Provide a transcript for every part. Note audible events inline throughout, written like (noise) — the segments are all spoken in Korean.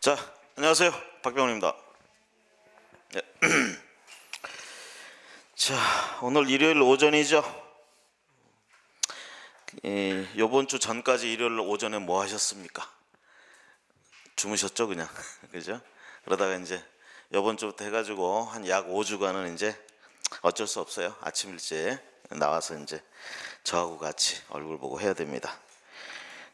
자, 안녕하세요. 박병훈입니다. 네. (clears throat) 자, 오늘 일요일 오전이죠. 예, 요번 주 전까지 일요일 오전에 뭐 하셨습니까? 주무셨죠, 그냥. (laughs) 그죠? 그러다가 이제 이번 주부터 해 가지고 한 약 5주간은 이제 어쩔 수 없어요. 아침 일찍 나와서 이제 저하고 같이 얼굴 보고 해야 됩니다.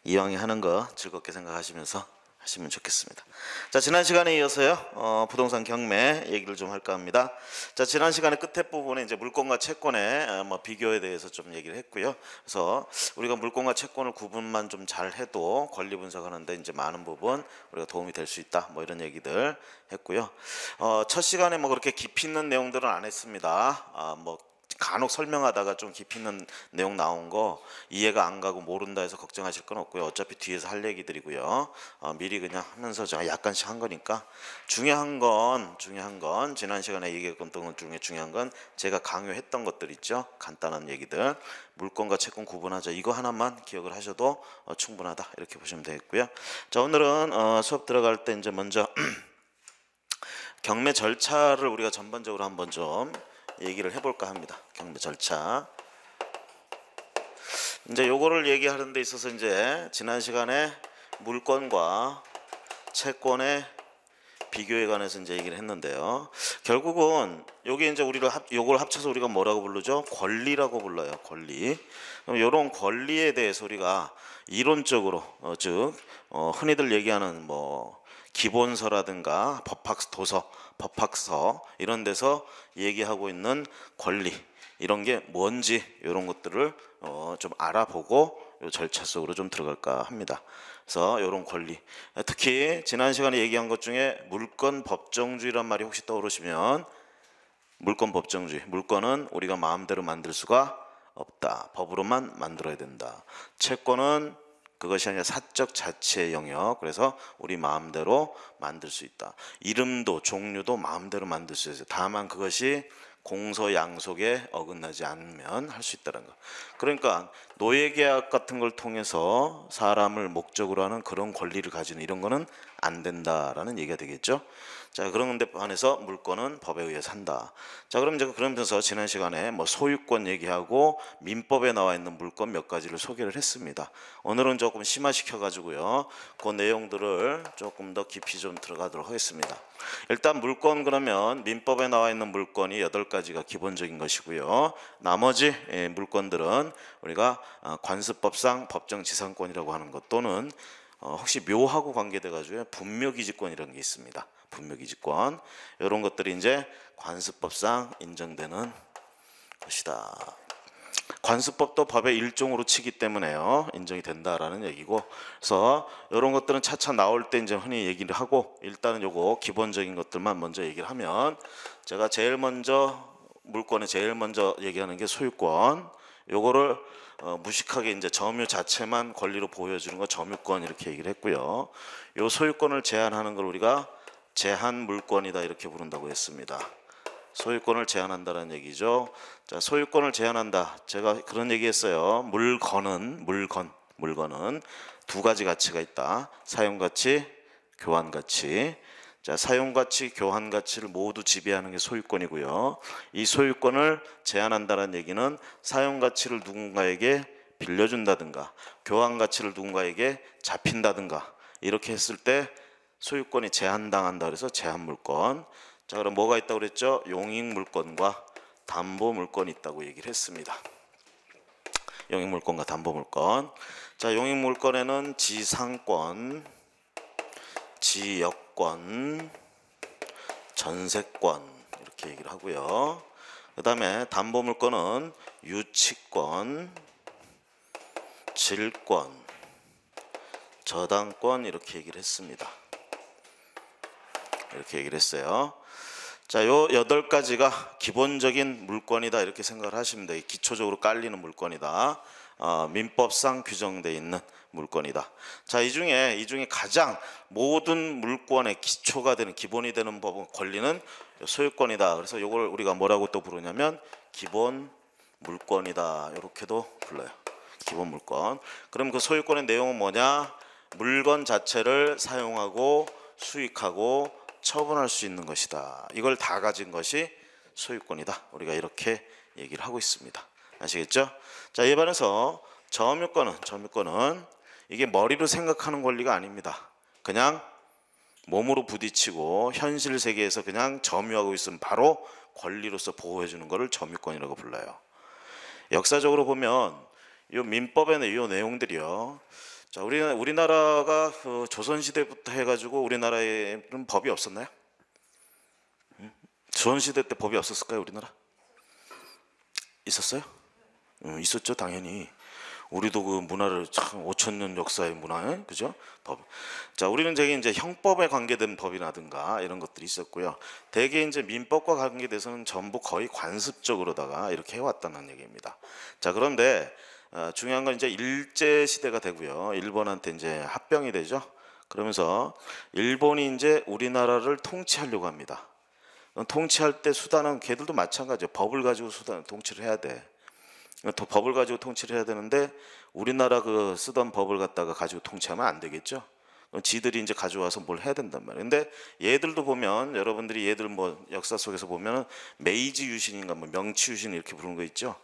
이왕이 하는 거 즐겁게 생각하시면서 하시면 좋겠습니다. 자, 지난 시간에 이어서요, 어, 부동산 경매 얘기를 좀 할까 합니다. 자, 지난 시간에 끝에 부분에 이제 물건과 채권의 어, 뭐 비교에 대해서 좀 얘기를 했고요. 그래서 우리가 물건과 채권을 구분만 좀 잘 해도 권리 분석하는데 이제 많은 부분 우리가 도움이 될 수 있다. 뭐 이런 얘기들 했고요. 어, 첫 시간에 뭐 그렇게 깊이 있는 내용들은 안 했습니다. 아, 뭐 간혹 설명하다가 좀 깊이 있는 내용 나온 거 이해가 안 가고 모른다 해서 걱정하실 건 없고요. 어차피 뒤에서 할 얘기들이고요. 어, 미리 그냥 하면서 제가 약간씩 한 거니까 중요한 건 중요한 건 지난 시간에 얘기했던 것 중에 중요한 건 제가 강요했던 것들 있죠. 간단한 얘기들 물건과 채권 구분하자 이거 하나만 기억을 하셔도 어, 충분하다 이렇게 보시면 되겠고요. 자 오늘은 어, 수업 들어갈 때 이제 먼저 (clears throat) 경매 절차를 우리가 전반적으로 한번 좀 얘기를 해볼까 합니다. 경매 절차. 이제 요거를 얘기하는 데 있어서 이제 지난 시간에 물권과 채권의 비교에 관해서 이제 얘기를 했는데요. 결국은 요게 이제 우리를 합, 요걸 합쳐서 우리가 뭐라고 부르죠? 권리라고 불러요. 권리. 그럼 요런 권리에 대해서 우리가 이론적으로 어, 즉 어, 흔히들 얘기하는 뭐 기본서라든가 법학 도서 법학서 이런 데서 얘기하고 있는 권리 이런 게 뭔지 이런 것들을 어, 좀 알아보고 요 절차 속으로 좀 들어갈까 합니다. 그래서 이런 권리 특히 지난 시간에 얘기한 것 중에 물권 법정주의란 말이 혹시 떠오르시면 물권 법정주의 물권은 우리가 마음대로 만들 수가 없다. 법으로만 만들어야 된다. 채권은 그것이 아니라 사적 자체의 영역. 그래서 우리 마음대로 만들 수 있다. 이름도 종류도 마음대로 만들 수 있어요. 다만 그것이 공서 양속에 어긋나지 않으면 할 수 있다는 거. 그러니까 노예 계약 같은 걸 통해서 사람을 목적으로 하는 그런 권리를 가지는 이런 거는 안 된다라는 얘기가 되겠죠. 자, 그런 데 반해서 물권은 법에 의해 산다. 자, 그럼 제가 그러면서 지난 시간에 뭐 소유권 얘기하고 민법에 나와 있는 물권 몇 가지를 소개를 했습니다. 오늘은 조금 심화시켜 가지고요. 그 내용들을 조금 더 깊이 좀 들어가도록 하겠습니다. 일단 물권 그러면 민법에 나와 있는 물권이 여덟 가지가 기본적인 것이고요. 나머지 예, 물권들은 우리가 아, 관습법상 법정지상권이라고 하는 것 또는 어, 혹시 묘하고 관계돼가지고 분묘기지권이런게 있습니다. 군묘기지권 이런 것들이 이제 관습법상 인정되는 것이다. 관습법도 법의 일종으로 치기 때문에요 인정이 된다라는 얘기고 그래서 이런 것들은 차차 나올 때 이제 흔히 얘기를 하고 일단은 요거 기본적인 것들만 먼저 얘기를 하면 제가 제일 먼저 물권에 제일 먼저 얘기하는 게 소유권 요거를 어, 무식하게 이제 점유 자체만 권리로 보여주는 거 점유권 이렇게 얘기를 했고요 요 소유권을 제한하는 걸 우리가 제한 물권이다 이렇게 부른다고 했습니다. 소유권을 제한한다는 얘기죠. 자, 소유권을 제한한다. 제가 그런 얘기했어요. 물건은 물건 물건은 두 가지 가치가 있다. 사용 가치, 교환 가치. 자, 사용 가치, 교환 가치를 모두 지배하는 게 소유권이고요. 이 소유권을 제한한다는 얘기는 사용 가치를 누군가에게 빌려준다든가 교환 가치를 누군가에게 잡힌다든가 이렇게 했을 때 소유권이 제한당한다 그래서 제한물권 자 그럼 뭐가 있다고 그랬죠? 용익물권과 담보물권이 있다고 얘기를 했습니다 용익물권과 담보물권 자 용익물권에는 지상권 지역권 전세권 이렇게 얘기를 하고요 그 다음에 담보물권은 유치권 질권 저당권 이렇게 얘기를 했습니다 이렇게 얘기를 했어요. 자, 요 여덟 가지가 기본적인 물권이다 이렇게 생각을 하시면 돼요. 기초적으로 깔리는 물권이다. 어, 민법상 규정되어 있는 물권이다. 자, 이 중에 이 중에 가장 모든 물권의 기초가 되는 기본이 되는 법은 권리는 소유권이다. 그래서 요걸 우리가 뭐라고 또 부르냐면 기본 물권이다. 이렇게도 불러요. 기본 물권. 그럼 그 소유권의 내용은 뭐냐? 물건 자체를 사용하고 수익하고 처분할 수 있는 것이다. 이걸 다 가진 것이 소유권이다. 우리가 이렇게 얘기를 하고 있습니다. 아시겠죠? 자, 이반에서 점유권은 점유권은 이게 머리로 생각하는 권리가 아닙니다. 그냥 몸으로 부딪히고 현실 세계에서 그냥 점유하고 있으면 바로 권리로서 보호해 주는 것을 점유권이라고 불러요. 역사적으로 보면 이 민법에는 이 내용들이요. 자, 우리 우리나라가 그 조선시대부터 해가지고 우리나라에는 법이 없었나요? 조선시대 때 법이 없었을까요, 우리나라? 있었어요? 음, 있었죠, 당연히. 우리도 그 문화를 참 5천 년 역사의 문화에 그죠? 법. 자, 우리는 되게 이제 형법에 관계된 법이라든가 이런 것들이 있었고요. 대개 이제 민법과 관계돼서는 전부 거의 관습적으로다가 이렇게 해왔다는 얘기입니다. 자, 그런데 어, 중요한 건 이제 일제 시대가 되고요. 일본한테 이제 합병이 되죠. 그러면서 일본이 이제 우리나라를 통치하려고 합니다. 통치할 때 수단은 걔들도 마찬가지예요. 법을 가지고 수단 통치를 해야 돼. 또 법을 가지고 통치를 해야 되는데 우리나라 그 쓰던 법을 갖다가 가지고 통치하면 안 되겠죠. 지들이 이제 가져와서 뭘 해야 된단 말이에요. 근데 얘들도 보면 여러분들이 얘들 뭐 역사 속에서 보면은 메이지 유신인가 뭐 명치 유신 이렇게 부르는 거 있죠.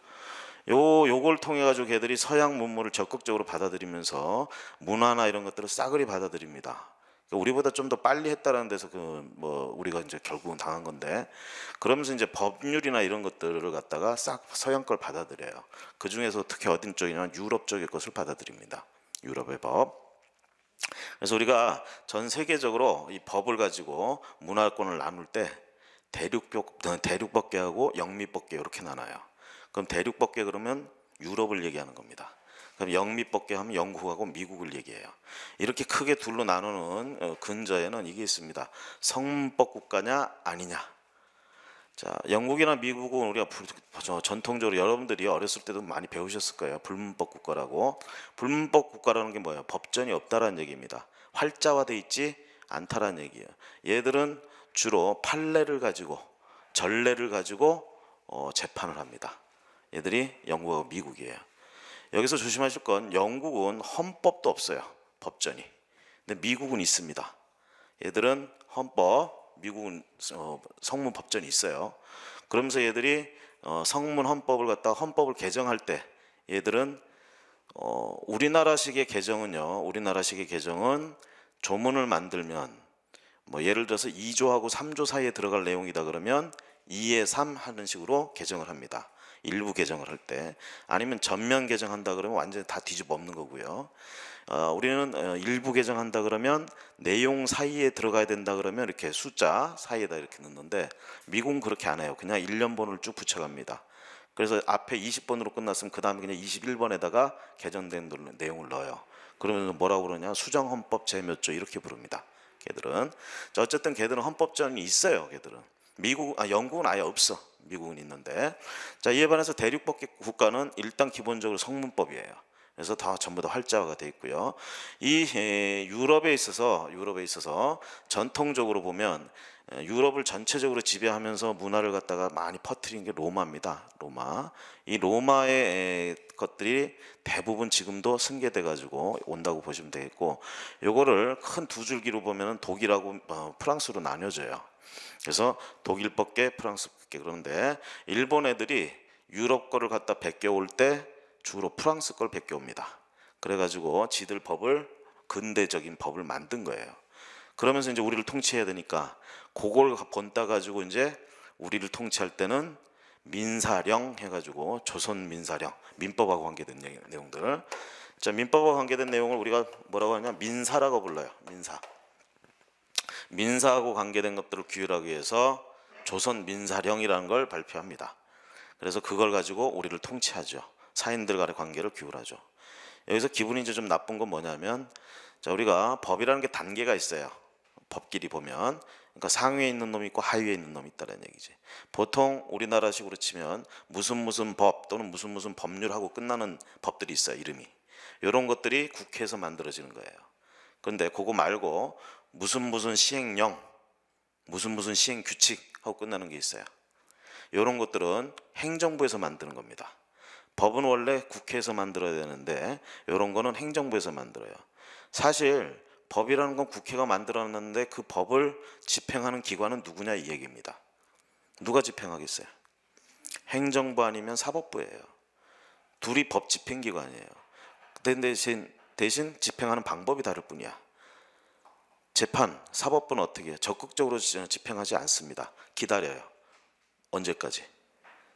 요 요걸 통해 가지고 걔들이 서양 문물을 적극적으로 받아들이면서 문화나 이런 것들을 싸그리 받아들입니다. 그러니까 우리보다 좀 더 빨리 했다라는 데서 그 뭐 우리가 이제 결국은 당한 건데 그러면서 이제 법률이나 이런 것들을 갖다가 싹 서양 걸 받아들여요. 그 중에서 특히 어딘 쪽이냐면 유럽 쪽의 것을 받아들입니다. 유럽의 법. 그래서 우리가 전 세계적으로 이 법을 가지고 문화권을 나눌 때 대륙 대륙법계하고 영미법계 이렇게 나눠요. 그럼 대륙법계 그러면 유럽을 얘기하는 겁니다. 그럼 영미법계 하면 영국하고 미국을 얘기해요. 이렇게 크게 둘로 나누는 어, 근저에는 이게 있습니다. 성문법 국가냐 아니냐. 자, 영국이나 미국은 우리가 전통적으로 여러분들이 어렸을 때도 많이 배우셨을 거예요. 불문법 국가라고. 불문법 국가라는 게 뭐예요? 법전이 없다라는 얘기입니다. 활자화돼 있지 않다라는 얘기예요. 얘들은 주로 판례를 가지고 전례를 가지고 어, 재판을 합니다. 얘들이 영국하고 미국이에요. 여기서 조심하실 건 영국은 헌법도 없어요. 법전이. 근데 미국은 있습니다. 얘들은 헌법, 미국은 어, 성문 법전이 있어요. 그러면서 얘들이 어, 성문 헌법을 갖다 헌법을 개정할 때 얘들은 어, 우리나라식의 개정은요. 우리나라식의 개정은 조문을 만들면 뭐 예를 들어서 2조하고 3조 사이에 들어갈 내용이다 그러면 2에 3 하는 식으로 개정을 합니다. 일부 개정을 할 때 아니면 전면 개정한다 그러면 완전히 다 뒤집어엎는 거고요. 어, 우리는 어, 일부 개정한다 그러면 내용 사이에 들어가야 된다 그러면 이렇게 숫자 사이에다 이렇게 넣는데 미국은 그렇게 안 해요. 그냥 1년번호를 쭉 붙여갑니다. 그래서 앞에 20번으로 끝났으면 그 다음에 그냥 21번에다가 개정된 내용을 넣어요. 그러면 뭐라고 그러냐 수정헌법 제 몇 조 이렇게 부릅니다. 걔들은 어쨌든 걔들은 헌법전이 있어요. 걔들은 미국, 아, 영국은 아예 없어. 미국은 있는데. 자, 이에 반해서 대륙법계 국가는 일단 기본적으로 성문법이에요. 그래서 다 전부 다 활자화가 돼 있고요. 이 에, 유럽에 있어서 유럽에 있어서 전통적으로 보면 에, 유럽을 전체적으로 지배하면서 문화를 갖다가 많이 퍼뜨린 게 로마입니다. 로마. 이 로마의 에, 것들이 대부분 지금도 승계돼 가지고 온다고 보시면 되겠고 요거를 큰 두 줄기로 보면은 독일하고 어, 프랑스로 나뉘어져요. 그래서 독일법계, 프랑스법계 그런데 일본 애들이 유럽 거를 갖다 베껴올 때 주로 프랑스 걸 베껴옵니다. 그래가지고 지들 법을 근대적인 법을 만든 거예요. 그러면서 이제 우리를 통치해야 되니까 그걸 번따 가지고 이제 우리를 통치할 때는 민사령 해가지고 조선 민사령 민법하고 관계된 내용들 자 민법하고 관계된 내용을 우리가 뭐라고 하냐 민사라고 불러요 민사 민사하고 관계된 것들을 규율하기 위해서 조선 민사령이라는 걸 발표합니다. 그래서 그걸 가지고 우리를 통치하죠. 사인들 간의 관계를 규율하죠. 여기서 기분이 좀 나쁜 건 뭐냐면 자, 우리가 법이라는 게 단계가 있어요. 법끼리 보면 그러니까 상위에 있는 놈이 있고 하위에 있는 놈이 있다는 얘기지. 보통 우리나라식으로 치면 무슨 무슨 법 또는 무슨 무슨 법률하고 끝나는 법들이 있어요. 이름이. 이런 것들이 국회에서 만들어지는 거예요. 근데 그거 말고 무슨 무슨 시행령, 무슨 무슨 시행 규칙 하고 끝나는 게 있어요. 이런 것들은 행정부에서 만드는 겁니다. 법은 원래 국회에서 만들어야 되는데 이런 거는 행정부에서 만들어요. 사실 법이라는 건 국회가 만들었는데 그 법을 집행하는 기관은 누구냐 이 얘기입니다. 누가 집행하겠어요? 행정부 아니면 사법부예요. 둘이 법 집행기관이에요. 근데 대신, 대신 집행하는 방법이 다를 뿐이야. 재판, 사법부는 어떻게 해요? 적극적으로 집행하지 않습니다. 기다려요. 언제까지?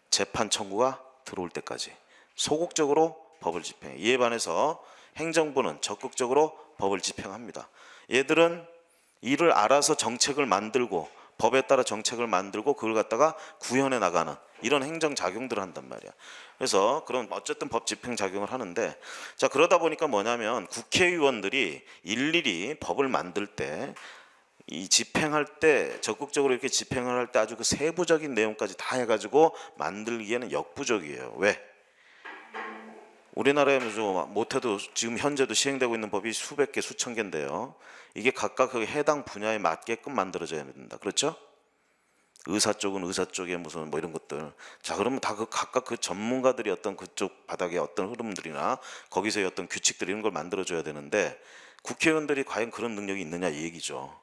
재판 청구가 들어올 때까지. 소극적으로 법을 집행해. 이에 반해서 행정부는 적극적으로 법을 집행합니다. 얘들은 이를 알아서 정책을 만들고 법에 따라 정책을 만들고 그걸 갖다가 구현해 나가는 이런 행정 작용들을 한단 말이야. 그래서 그럼 어쨌든 법 집행 작용을 하는데 자 그러다 보니까 뭐냐면 국회의원들이 일일이 법을 만들 때 이 집행할 때 적극적으로 이렇게 집행을 할 때 아주 그 세부적인 내용까지 다 해가지고 만들기에는 역부족이에요. 왜? 우리나라에서 뭐 못해도 지금 현재도 시행되고 있는 법이 수백 개 수천 개인데요. 이게 각각 그 해당 분야에 맞게끔 만들어져야 된다. 그렇죠? 의사 쪽은 의사 쪽에 무슨 뭐 이런 것들. 자, 그러면 다 그 각각 그 전문가들이 어떤 그쪽 바닥에 어떤 흐름들이나 거기서의 어떤 규칙들 이런 걸 만들어줘야 되는데 국회의원들이 과연 그런 능력이 있느냐 이 얘기죠.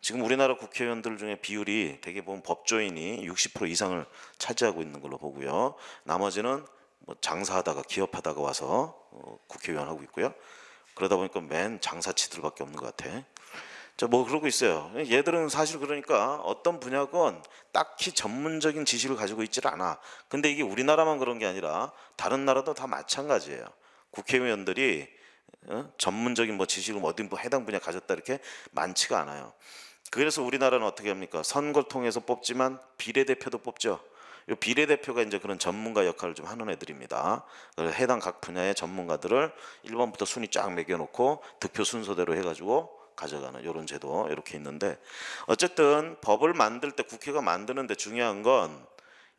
지금 우리나라 국회의원들 중에 비율이 대개 보면 법조인이 60% 이상을 차지하고 있는 걸로 보고요. 나머지는 뭐 장사하다가 기업하다가 와서 어, 국회의원 하고 있고요. 그러다 보니까 맨 장사치들밖에 없는 것 같아. 저뭐 그러고 있어요. 얘들은 사실 그러니까 어떤 분야건 딱히 전문적인 지식을 가지고 있질 않아. 근데 이게 우리나라만 그런 게 아니라 다른 나라도 다 마찬가지예요. 국회의원들이 어, 전문적인 뭐 지식을 어딘 해당 분야 가졌다 이렇게 많지가 않아요. 그래서 우리나라는 어떻게 합니까? 선거를 통해서 뽑지만 비례대표도 뽑죠. 이 비례대표가 이제 그런 전문가 역할을 좀 하는 애들입니다. 해당 각 분야의 전문가들을 1번부터 순위 쫙 매겨놓고 득표 순서대로 해가지고 가져가는 이런 제도 이렇게 있는데 어쨌든 법을 만들 때 국회가 만드는데 중요한 건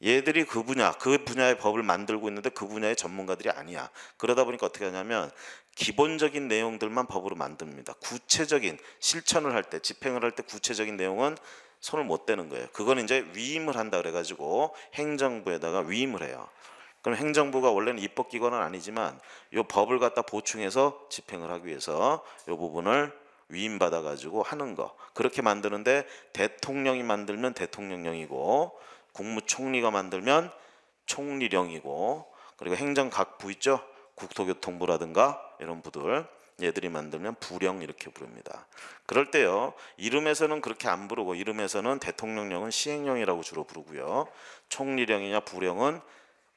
얘들이 그 분야 그 분야의 법을 만들고 있는데 그 분야의 전문가들이 아니야 그러다 보니까 어떻게 하냐면 기본적인 내용들만 법으로 만듭니다 구체적인 실천을 할 때 집행을 할 때 구체적인 내용은 손을 못 대는 거예요 그건 이제 위임을 한다 그래가지고 행정부에다가 위임을 해요 그럼 행정부가 원래는 입법기관은 아니지만 이 법을 갖다 보충해서 집행을 하기 위해서 이 부분을 위임받아 가지고 하는 거 그렇게 만드는데 대통령이 만들면 대통령령이고 국무총리가 만들면 총리령이고 그리고 행정 각부 있죠 국토교통부라든가 이런 부들 얘들이 만들면 부령 이렇게 부릅니다. 그럴 때요 이름에서는 그렇게 안 부르고 이름에서는 대통령령은 시행령이라고 주로 부르고요 총리령이냐 부령은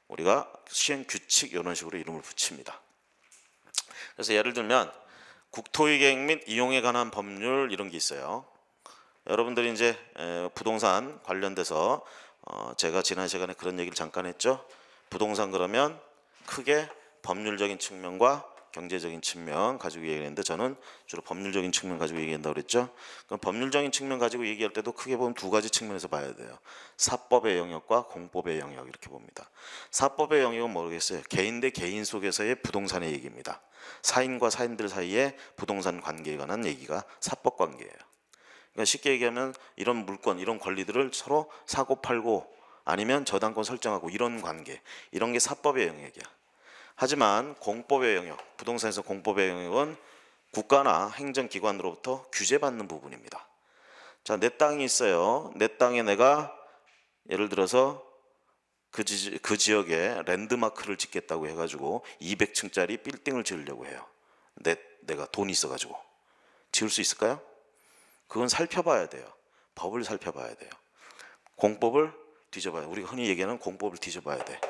우리가 시행 규칙 이런 식으로 이름을 붙입니다. 그래서 예를 들면 국토의 계획 및 이용에 관한 법률 이런 게 있어요. 여러분들이 이제 부동산 관련돼서 어, 제가 지난 시간에 그런 얘기를 잠깐 했죠. 부동산 그러면 크게 법률적인 측면과 경제적인 측면 가지고 얘기했는데 저는 주로 법률적인 측면 가지고 얘기한다고 그랬죠. 그럼 법률적인 측면 가지고 얘기할 때도 크게 보면 두 가지 측면에서 봐야 돼요. 사법의 영역과 공법의 영역 이렇게 봅니다. 사법의 영역은 모르겠어요. 개인 대 개인 속에서의 부동산의 얘기입니다. 사인과 사인들 사이의 부동산 관계에 관한 얘기가 사법 관계예요. 그러니까 쉽게 얘기하면 이런 물건 이런 권리들을 서로 사고 팔고 아니면 저당권 설정하고 이런 관계, 이런 게 사법의 영역이야. 하지만 공법의 영역, 부동산에서 공법의 영역은 국가나 행정기관으로부터 규제받는 부분입니다. 자, 내 땅이 있어요. 내 땅에 내가 예를 들어서 그, 지, 그 지역에 랜드마크를 짓겠다고 해가지고 200층짜리 빌딩을 지으려고 해요. 내, 내가 돈이 있어가지고. 지을 수 있을까요? 그건 살펴봐야 돼요. 법을 살펴봐야 돼요. 공법을 뒤져봐요. 우리가 흔히 얘기하는 공법을 뒤져봐야 돼.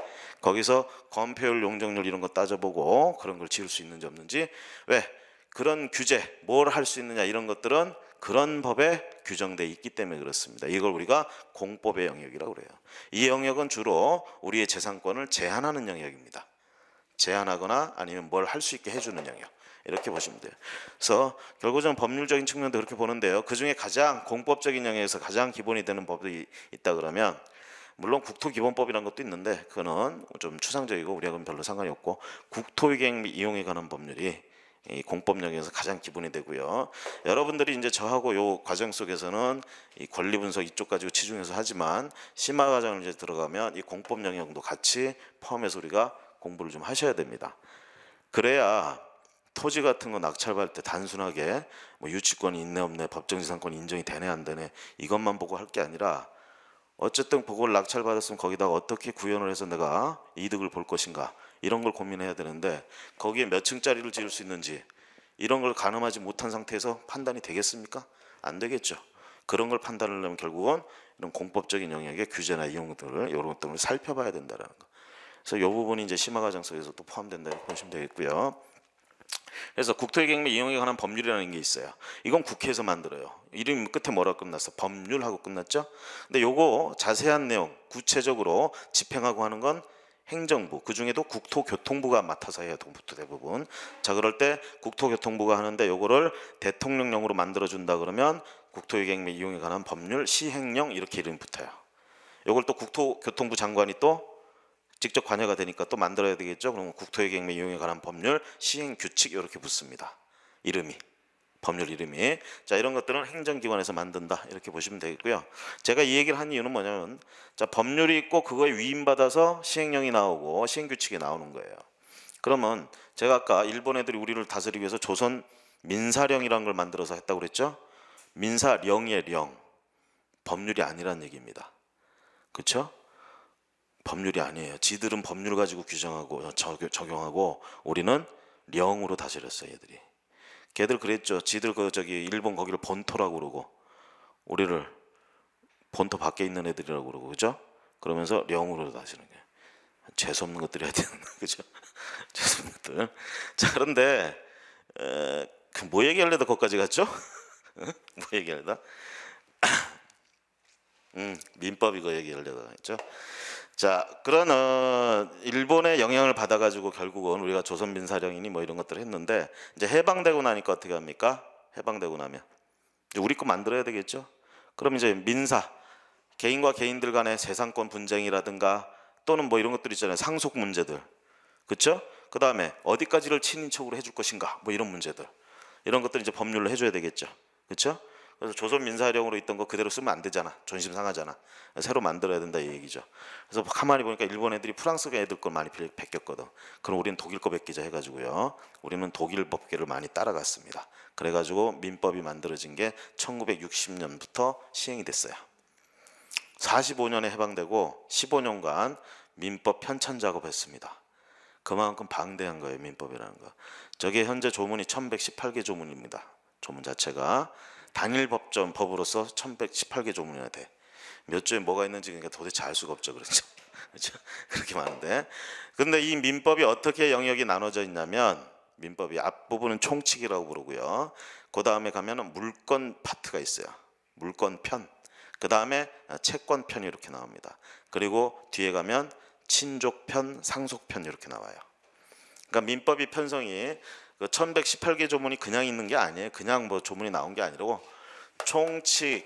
거기서 건폐율, 용적률 이런 거 따져보고 그런 걸 지을 수 있는지 없는지 왜 그런 규제 뭘 할 수 있느냐 이런 것들은 그런 법에 규정돼 있기 때문에 그렇습니다. 이걸 우리가 공법의 영역이라고 그래요. 이 영역은 주로 우리의 재산권을 제한하는 영역입니다. 제한하거나 아니면 뭘 할 수 있게 해주는 영역. 이렇게 보시면 돼요. 그래서 결국 저 법률적인 측면도 그렇게 보는데요. 그 중에 가장 공법적인 영역에서 가장 기본이 되는 법이 있다 그러면 물론 국토기본법이라는 것도 있는데 그거는 좀 추상적이고 우리하고는 별로 상관이 없고 국토위계행 및 이용에 관한 법률이 이 공법 령에서 가장 기본이 되고요. 여러분들이 이제 저하고 요 과정 속에서는 이 권리 분석 이쪽 가지고 치중해서 하지만 심화 과정을 이제 들어가면 이 공법 영역도 같이 포함해서 우리가 공부를 좀 하셔야 됩니다. 그래야 토지 같은 거 낙찰할 때 단순하게 뭐 유치권이 있네 없네 법정지상권 인정이 되네 안 되네 이것만 보고 할 게 아니라 어쨌든 그걸 낙찰받았으면 거기다가 어떻게 구현을 해서 내가 이득을 볼 것인가 이런 걸 고민해야 되는데 거기에 몇 층짜리를 지을 수 있는지 이런 걸 가늠하지 못한 상태에서 판단이 되겠습니까? 안 되겠죠. 그런 걸 판단을 하면 결국은 이런 공법적인 영역의 규제나 이용들을 이런 것들을 살펴봐야 된다라는 거. 그래서 이 부분이 이제 심화과정속에서또 포함된다 고 보시면 되겠고요. 그래서 국토의 경매 이용에 관한 법률이라는 게 있어요. 이건 국회에서 만들어요. 이름 끝에 뭐라고 끝났어? 법률하고 끝났죠? 근데 요거 자세한 내용 구체적으로 집행하고 하는 건 행정부 그중에도 국토교통부가 맡아서 해요 대부분 자 그럴 때 국토교통부가 하는데 요거를 대통령령으로 만들어준다 그러면 국토유행 및 이용에 관한 법률 시행령 이렇게 이름 붙어요 요걸 또 국토교통부 장관이 또 직접 관여가 되니까 또 만들어야 되겠죠 그러면 국토유행 및 이용에 관한 법률 시행 규칙 이렇게 붙습니다 이름이 법률 이름이 자 이런 것들은 행정기관에서 만든다 이렇게 보시면 되겠고요. 제가 이 얘기를 한 이유는 뭐냐면 자 법률이 있고 그거에 위임받아서 시행령이 나오고 시행규칙이 나오는 거예요. 그러면 제가 아까 일본 애들이 우리를 다스리기 위해서 조선 민사령이라는 걸 만들어서 했다고 그랬죠. 민사령의 령 법률이 아니란 얘기입니다. 그렇죠? 법률이 아니에요. 지들은 법률 가지고 규정하고 적용하고 우리는 령으로 다스렸어요, 얘들이. 걔들 그랬죠. 지들 그 저기 일본 거기를 본토라고 그러고 우리를 본토 밖에 있는 애들이라고 그러고 그죠? 그러면서 령으로 다시는 게 재수없는 것들이 해야 되는 (laughs) 그죠? 재수없는 것들. 자 그런데 에, 그뭐 얘기할래다 거까지 갔죠? 뭐 얘기할래다? (laughs) 뭐 (clears throat) 음 민법 이거 얘기할려다 했죠. 자, 그러는 일본의 영향을 받아가지고 결국은 우리가 조선민 사령이니 뭐 이런 것들을 했는데 이제 해방되고 나니까 어떻게 합니까? 해방되고 나면 우리 거 만들어야 되겠죠. 그럼 이제 민사 개인과 개인들 간의 재산권 분쟁이라든가 또는 뭐 이런 것들 있잖아요. 상속 문제들. 그렇죠? 그다음에 어디까지를 친인척으로 해줄 것인가? 뭐 이런 문제들. 이런 것들 이제 법률로 해줘야 되겠죠. 그렇죠? 그래서 조선 민사령으로 있던 거 그대로 쓰면 안 되잖아. 존심 상하잖아. 새로 만들어야 된다 이 얘기죠. 그래서 뭐 가만히 보니까 일본 애들이 프랑스 애들 걸 많이 베꼈거든. 그럼 우리는 독일 거 베끼자 해가지고요. 우리는 독일 법계를 많이 따라갔습니다. 그래가지고 민법이 만들어진 게 1960년부터 시행이 됐어요. 45년에 해방되고 15년간 민법 편찬 작업했습니다. 그만큼 방대한 거예요 민법이라는 거. 저게 현재 조문이 1118개 조문입니다. 조문 자체가 당일 법전 법으로서 1118개 조문이나 돼. 몇 조에 뭐가 있는지 그러니까 도대체 알 수가 없죠. 그렇죠? (laughs) 그렇죠? 그렇게 많은데. 근데 이 민법이 어떻게 영역이 나눠져 있냐면 민법이 앞부분은 총칙이라고 부르고요. 그 다음에 가면은 물권 파트가 있어요. 물권 편. 그 다음에 채권 편이 이렇게 나옵니다. 그리고 뒤에 가면 친족 편, 상속 편 이렇게 나와요. 그러니까 민법이 편성이 그 1118개 조문이 그냥 있는 게 아니에요. 그냥 뭐 조문이 나온 게 아니라고 총칙,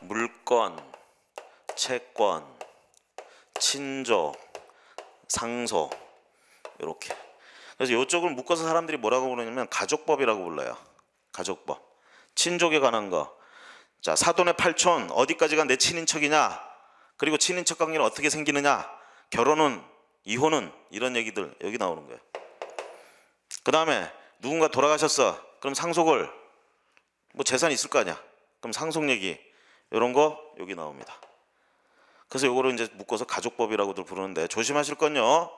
물권, 채권, 친조 상소 이렇게 그래서 이쪽을 묶어서 사람들이 뭐라고 부르냐면 가족법이라고 불러요. 가족법. 친족에 관한 거. 자 사돈의 팔촌 어디까지가 내 친인척이냐 그리고 친인척 관계는 어떻게 생기느냐 결혼은 이혼은 이런 얘기들 여기 나오는 거예요. 그 다음에 누군가 돌아가셨어. 그럼 상속을 뭐 재산이 있을 거 아니야. 그럼 상속 얘기 이런 거 여기 나옵니다. 그래서 요거를 이제 묶어서 가족법이라고들 부르는데 조심하실 건요.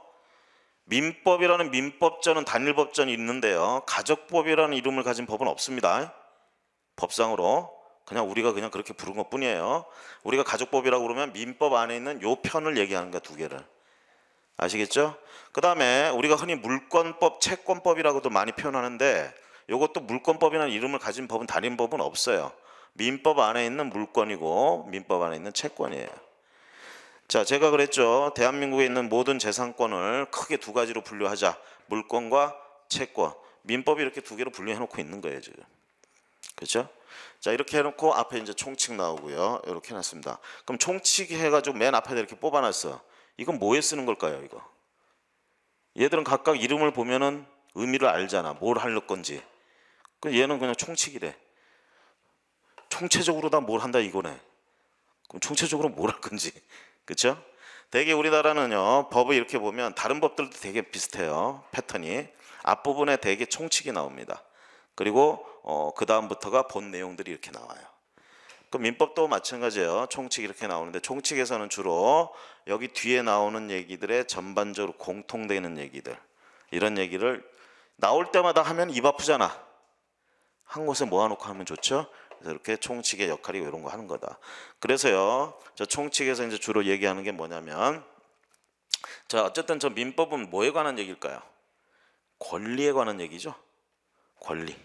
민법이라는 민법전은 단일법전이 있는데요. 가족법이라는 이름을 가진 법은 없습니다. 법상으로 그냥 우리가 그냥 그렇게 부른 것뿐이에요. 우리가 가족법이라고 그러면 민법 안에 있는 요 편을 얘기하는 거야 두 개를. 아시겠죠? 그 다음에 우리가 흔히 물권법, 채권법이라고도 많이 표현하는데 이것도 물권법이라는 이름을 가진 법은 단임 법은 없어요. 민법 안에 있는 물권이고 민법 안에 있는 채권이에요. 자, 제가 그랬죠. 대한민국에 있는 모든 재산권을 크게 두 가지로 분류하자. 물권과 채권. 민법이 이렇게 두 개로 분류해 놓고 있는 거예요, 지금. 그렇죠? 자, 이렇게 해 놓고 앞에 이제 총칙 나오고요. 이렇게 해 놨습니다. 그럼 총칙 해 가지고 맨 앞에 이렇게 뽑아 놨어. 요 이건 뭐에 쓰는 걸까요, 이거? 얘들은 각각 이름을 보면은 의미를 알잖아. 뭘 할 건지. 그 얘는 그냥 총칙이래. 총체적으로 다 뭘 한다 이거네. 그럼 총체적으로 뭘 할 건지. (laughs) 그렇죠? 대개 우리나라는요. 법을 이렇게 보면 다른 법들도 되게 비슷해요. 패턴이. 앞부분에 대개 총칙이 나옵니다. 그리고 어, 그 다음부터가 본 내용들이 이렇게 나와요. 그 민법도 마찬가지예요. 총칙 이렇게 나오는데 총칙에서는 주로 여기 뒤에 나오는 얘기들의 전반적으로 공통되는 얘기들 이런 얘기를 나올 때마다 하면 입 아프잖아. 한 곳에 모아놓고 하면 좋죠. 그래서 이렇게 총칙의 역할이 이런 거 하는 거다. 그래서요, 저 총칙에서 이제 주로 얘기하는 게 뭐냐면, 자 어쨌든 저 민법은 뭐에 관한 얘기일까요? 권리에 관한 얘기죠. 권리.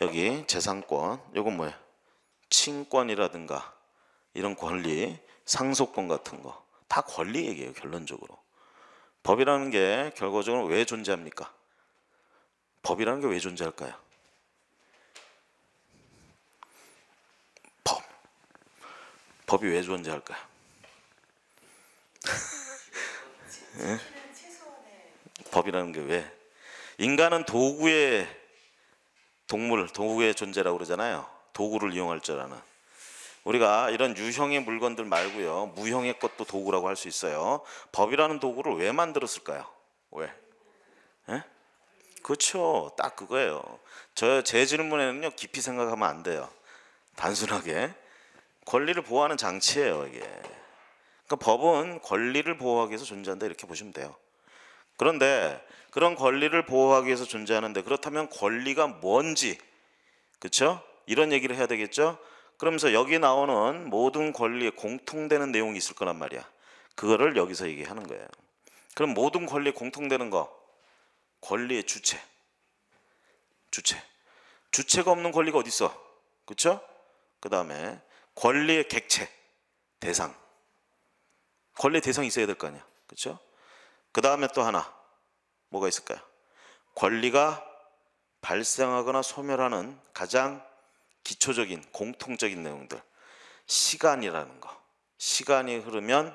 여기 재산권. 이건 뭐예요? 신권이라든가 이런 권리, 상속권 같은 거 다 권리 얘기예요 결론적으로. 법이라는 게 결과적으로 왜 존재합니까? 법이라는 게 왜 존재할까요? 법. 법이 왜 존재할까요? 네? (laughs) 법이라는 게 왜? 인간은 도구의 동물, 도구의 존재라고 그러잖아요. 도구를 이용할 줄 아는 우리가 이런 유형의 물건들 말고요 무형의 것도 도구라고 할 수 있어요 법이라는 도구를 왜 만들었을까요? 왜? 에? 예? 그렇죠 딱 그거예요 저 제 질문에는요 깊이 생각하면 안 돼요 단순하게 권리를 보호하는 장치예요 이게 그러니까 법은 권리를 보호하기 위해서 존재한다 이렇게 보시면 돼요 그런데 그런 권리를 보호하기 위해서 존재하는데 그렇다면 권리가 뭔지 그렇죠? 이런 얘기를 해야 되겠죠. 그러면서 여기 나오는 모든 권리에 공통되는 내용이 있을 거란 말이야. 그거를 여기서 얘기하는 거예요. 그럼 모든 권리에 공통되는 거 권리의 주체. 주체. 주체가 없는 권리가 어디 있어? 그렇죠? 그다음에 권리의 객체. 대상. 권리 대상이 있어야 될 거 아니야. 그렇죠? 그다음에 또 하나 뭐가 있을까요? 권리가 발생하거나 소멸하는 가장 기초적인 공통적인 내용들 시간이라는 거 시간이 흐르면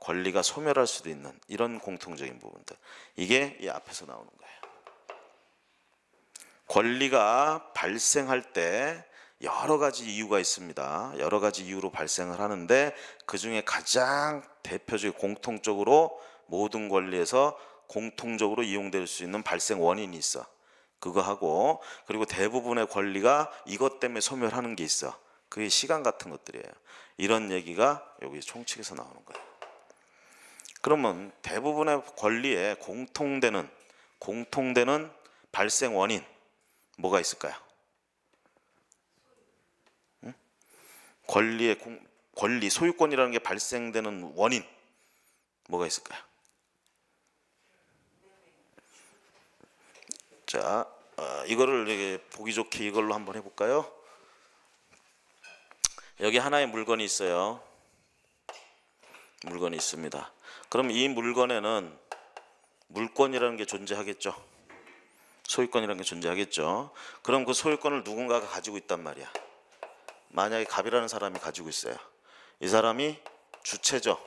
권리가 소멸할 수도 있는 이런 공통적인 부분들 이게 이 앞에서 나오는 거예요 권리가 발생할 때 여러 가지 이유가 있습니다 여러 가지 이유로 발생을 하는데 그 중에 가장 대표적인 공통적으로 모든 권리에서 공통적으로 이용될 수 있는 발생 원인이 있어 그거 하고 그리고 대부분의 권리가 이것 때문에 소멸하는 게 있어. 그게 시간 같은 것들이에요. 이런 얘기가 여기 총칙에서 나오는 거예요. 그러면 대부분의 권리에 공통되는 공통되는 발생 원인 뭐가 있을까요? 응? 권리의 공, 권리 소유권이라는 게 발생되는 원인 뭐가 있을까요? 자, 어, 이거를 보기 좋게 이걸로 한번 해볼까요? 여기 하나의 물건이 있어요. 물건이 있습니다. 그럼 이 물건에는 물권이라는 게 존재하겠죠. 소유권이라는 게 존재하겠죠. 그럼 그 소유권을 누군가가 가지고 있단 말이야. 만약에 갑이라는 사람이 가지고 있어요. 이 사람이 주체죠.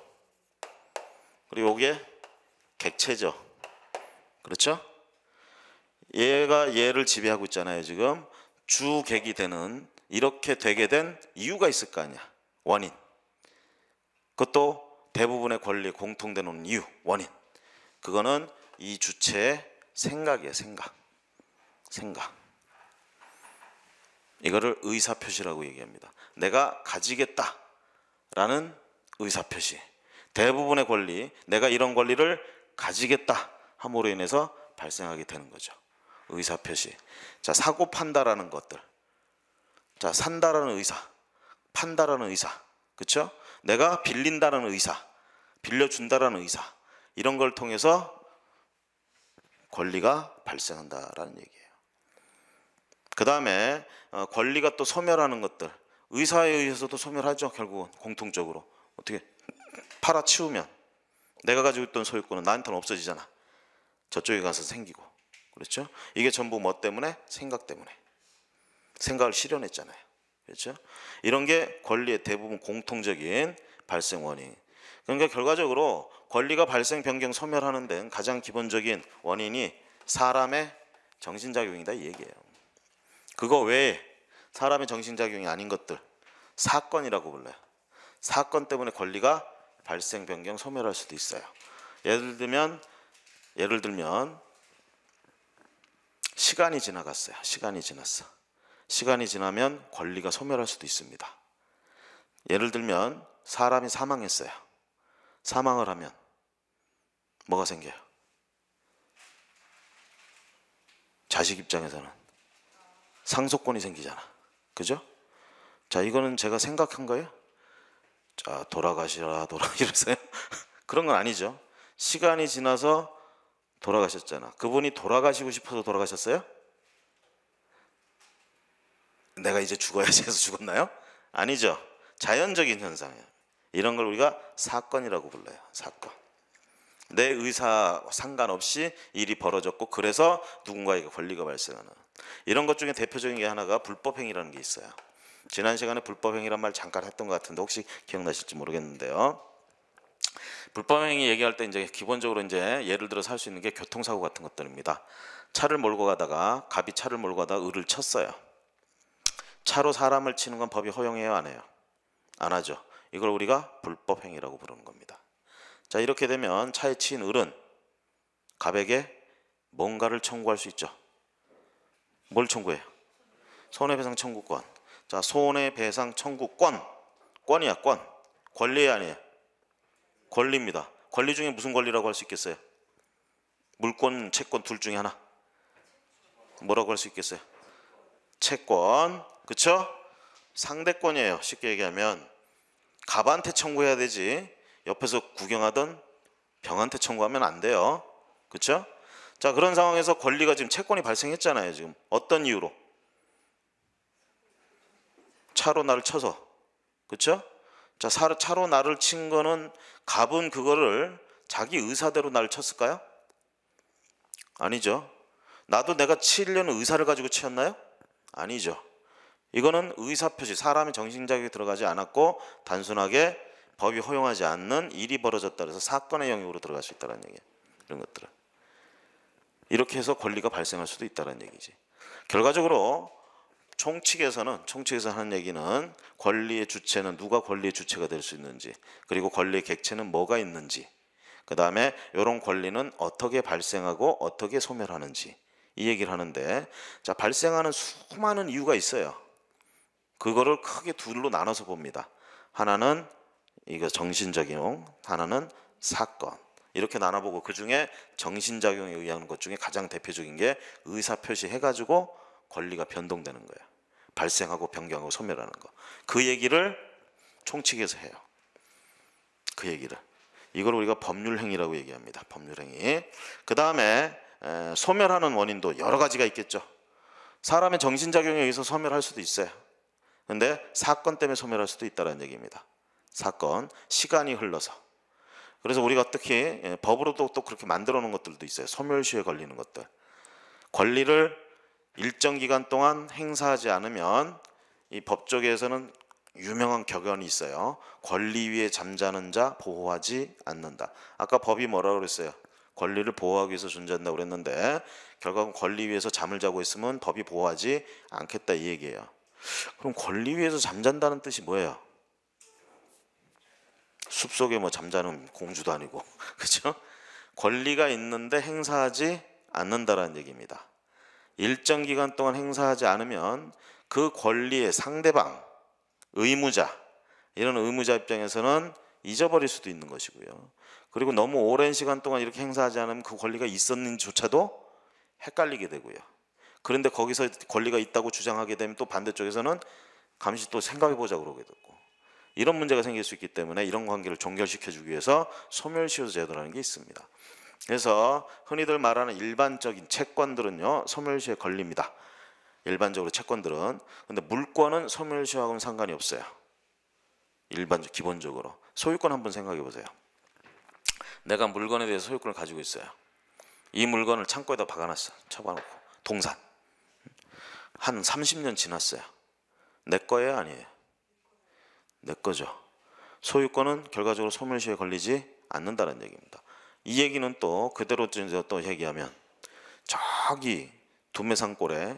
그리고 이게 객체죠. 그렇죠? 얘가 얘를 지배하고 있잖아요, 지금. 주객이 되는, 이렇게 되게 된 이유가 있을 거 아니야. 원인. 그것도 대부분의 권리 공통되는 이유, 원인. 그거는 이 주체의 생각이에요, 생각. 생각. 이거를 의사표시라고 얘기합니다. 내가 가지겠다. 라는 의사표시. 대부분의 권리, 내가 이런 권리를 가지겠다 함으로 인해서 발생하게 되는 거죠. 의사 표시. 자, 사고 판다라는 것들. 자, 산다라는 의사. 판다라는 의사. 그쵸 내가 빌린다라는 의사. 빌려준다라는 의사. 이런 걸 통해서 권리가 발생한다라는 얘기예요. 그 다음에 어, 권리가 또 소멸하는 것들 의사에 의해서도 소멸하죠 결국은 공통적으로 어떻게 팔아치우면 내가 가지고 있던 소유권은 나한테는 없어지잖아 저쪽에 가서 생기고 그렇죠? 이게 전부 뭐 때문에? 생각 때문에. 생각을 실현했잖아요. 그렇죠? 이런 게 권리의 대부분 공통적인 발생 원인. 그러니까 결과적으로 권리가 발생, 변경, 소멸하는 데 가장 기본적인 원인이 사람의 정신작용이다 이 얘기예요. 그거 외에 사람의 정신작용이 아닌 것들 사건이라고 불러요. 사건 때문에 권리가 발생, 변경, 소멸할 수도 있어요. 예를 들면 예를 들면 시간이 지나갔어요. 시간이 지났어. 시간이 지나면 권리가 소멸할 수도 있습니다. 예를 들면 사람이 사망했어요. 사망을 하면 뭐가 생겨요? 자식 입장에서는 상속권이 생기잖아. 그죠? 자, 이거는 제가 생각한 거예요? 자, 돌아가시라, 돌아, 가시라 (laughs) 그런 건 아니죠. 시간이 지나서 돌아가셨잖아. 그분이 돌아가시고 싶어서 돌아가셨어요? 내가 이제 죽어야지 해서 죽었나요? 아니죠. 자연적인 현상이에요. 이런 걸 우리가 사건이라고 불러요. 사건. 내 의사 상관없이 일이 벌어졌고 그래서 누군가에게 권리가 발생하는 이런 것 중에 대표적인 게 하나가 불법행위라는 게 있어요. 지난 시간에 불법행위란 말 잠깐 했던 것 같은데 혹시 기억나실지 모르겠는데요. 불법행위 얘기할 때 이제 기본적으로 이제 예를 들어서 할 수 있는 게 교통사고 같은 것들입니다. 차를 몰고 가다가 갑이 차를 몰고 가다가 을을 쳤어요. 차로 사람을 치는 건 법이 허용해요, 안 해요? 안 하죠. 이걸 우리가 불법행위라고 부르는 겁니다. 자, 이렇게 되면 차에 치인 을은 갑에게 뭔가를 청구할 수 있죠. 뭘 청구해요? 손해배상 청구권. 자, 손해배상 청구권. 권이야, 권. 권리 아니에요. 권리입니다. 권리 중에 무슨 권리라고 할 수 있겠어요? 물권, 채권 둘 중에 하나. 뭐라고 할 수 있겠어요? 채권, 그쵸? 상대권이에요. 쉽게 얘기하면 갑한테 청구해야 되지 옆에서 구경하던 병한테 청구하면 안 돼요. 그쵸? 자 그런 상황에서 권리가 지금 채권이 발생했잖아요. 지금 어떤 이유로? 차로 나를 쳐서 그쵸? 자, 차로 나를 친 거는 갑은 그거를 자기 의사대로 나를 쳤을까요? 아니죠. 나도 내가 치려는 의사를 가지고 치였나요? 아니죠. 이거는 의사표시, 사람의 정신자격이 들어가지 않았고 단순하게 법이 허용하지 않는 일이 벌어졌다 그래서 사건의 영역으로 들어갈 수 있다는 얘기예요. 이런 것들은. 이렇게 해서 권리가 발생할 수도 있다는 얘기지. 결과적으로 총칙에서는 총칙에서 하는 얘기는 권리의 주체는 누가 권리의 주체가 될 수 있는지 그리고 권리의 객체는 뭐가 있는지 그 다음에 이런 권리는 어떻게 발생하고 어떻게 소멸하는지 이 얘기를 하는데 자 발생하는 수많은 이유가 있어요. 그거를 크게 둘로 나눠서 봅니다. 하나는 이거 정신작용, 하나는 사건. 이렇게 나눠보고 그 중에 정신작용에 의한 것 중에 가장 대표적인 게 의사표시 해가지고 권리가 변동되는 거예요. 발생하고 변경하고 소멸하는 거. 그 얘기를 총칙에서 해요. 그 얘기를. 이걸 우리가 법률행위라고 얘기합니다. 법률행위. 그 다음에 소멸하는 원인도 여러 가지가 있겠죠. 사람의 정신작용에 의해서 소멸할 수도 있어요. 근데 사건 때문에 소멸할 수도 있다는 얘기입니다. 사건, 시간이 흘러서. 그래서 우리가 특히 법으로도 또 그렇게 만들어 놓은 것들도 있어요. 소멸시효에 걸리는 것들. 권리를 일정 기간 동안 행사하지 않으면 이 법조계에서는 유명한 격언이 있어요. 권리 위에 잠자는 자 보호하지 않는다. 아까 법이 뭐라고 그랬어요? 권리를 보호하기 위해서 존재한다고 그랬는데 결과는 권리 위에서 잠을 자고 있으면 법이 보호하지 않겠다 이 얘기예요. 그럼 권리 위에서 잠잔다는 뜻이 뭐예요? 숲속에 뭐 잠자는 공주도 아니고 (laughs) 그죠? 권리가 있는데 행사하지 않는다라는 얘기입니다. 일정 기간 동안 행사하지 않으면 그 권리의 상대방, 의무자, 이런 의무자 입장에서는 잊어버릴 수도 있는 것이고요. 그리고 너무 오랜 시간 동안 이렇게 행사하지 않으면 그 권리가 있었는조차도 지 헷갈리게 되고요. 그런데 거기서 권리가 있다고 주장하게 되면 또 반대쪽에서는 감시 또 생각해 보자 그러게 되고 이런 문제가 생길 수 있기 때문에 이런 관계를 종결시켜 주기 위해서 소멸시효 제도라는 게 있습니다. 그래서 흔히들 말하는 일반적인 채권들은요 소멸시에 효 걸립니다. 일반적으로 채권들은 근데 물권은 소멸시하고는 상관이 없어요. 일반적 기본적으로 소유권 한번 생각해 보세요. 내가 물건에 대해서 소유권을 가지고 있어요. 이 물건을 창고에다 박아놨어. 쳐봐놓고 동산 한 30년 지났어요. 내 거예요 아니에요? 내 거죠. 소유권은 결과적으로 소멸시에 걸리지 않는다는 얘기입니다. 이 얘기는 또 그대로 또 얘기하면 저기 두메산골에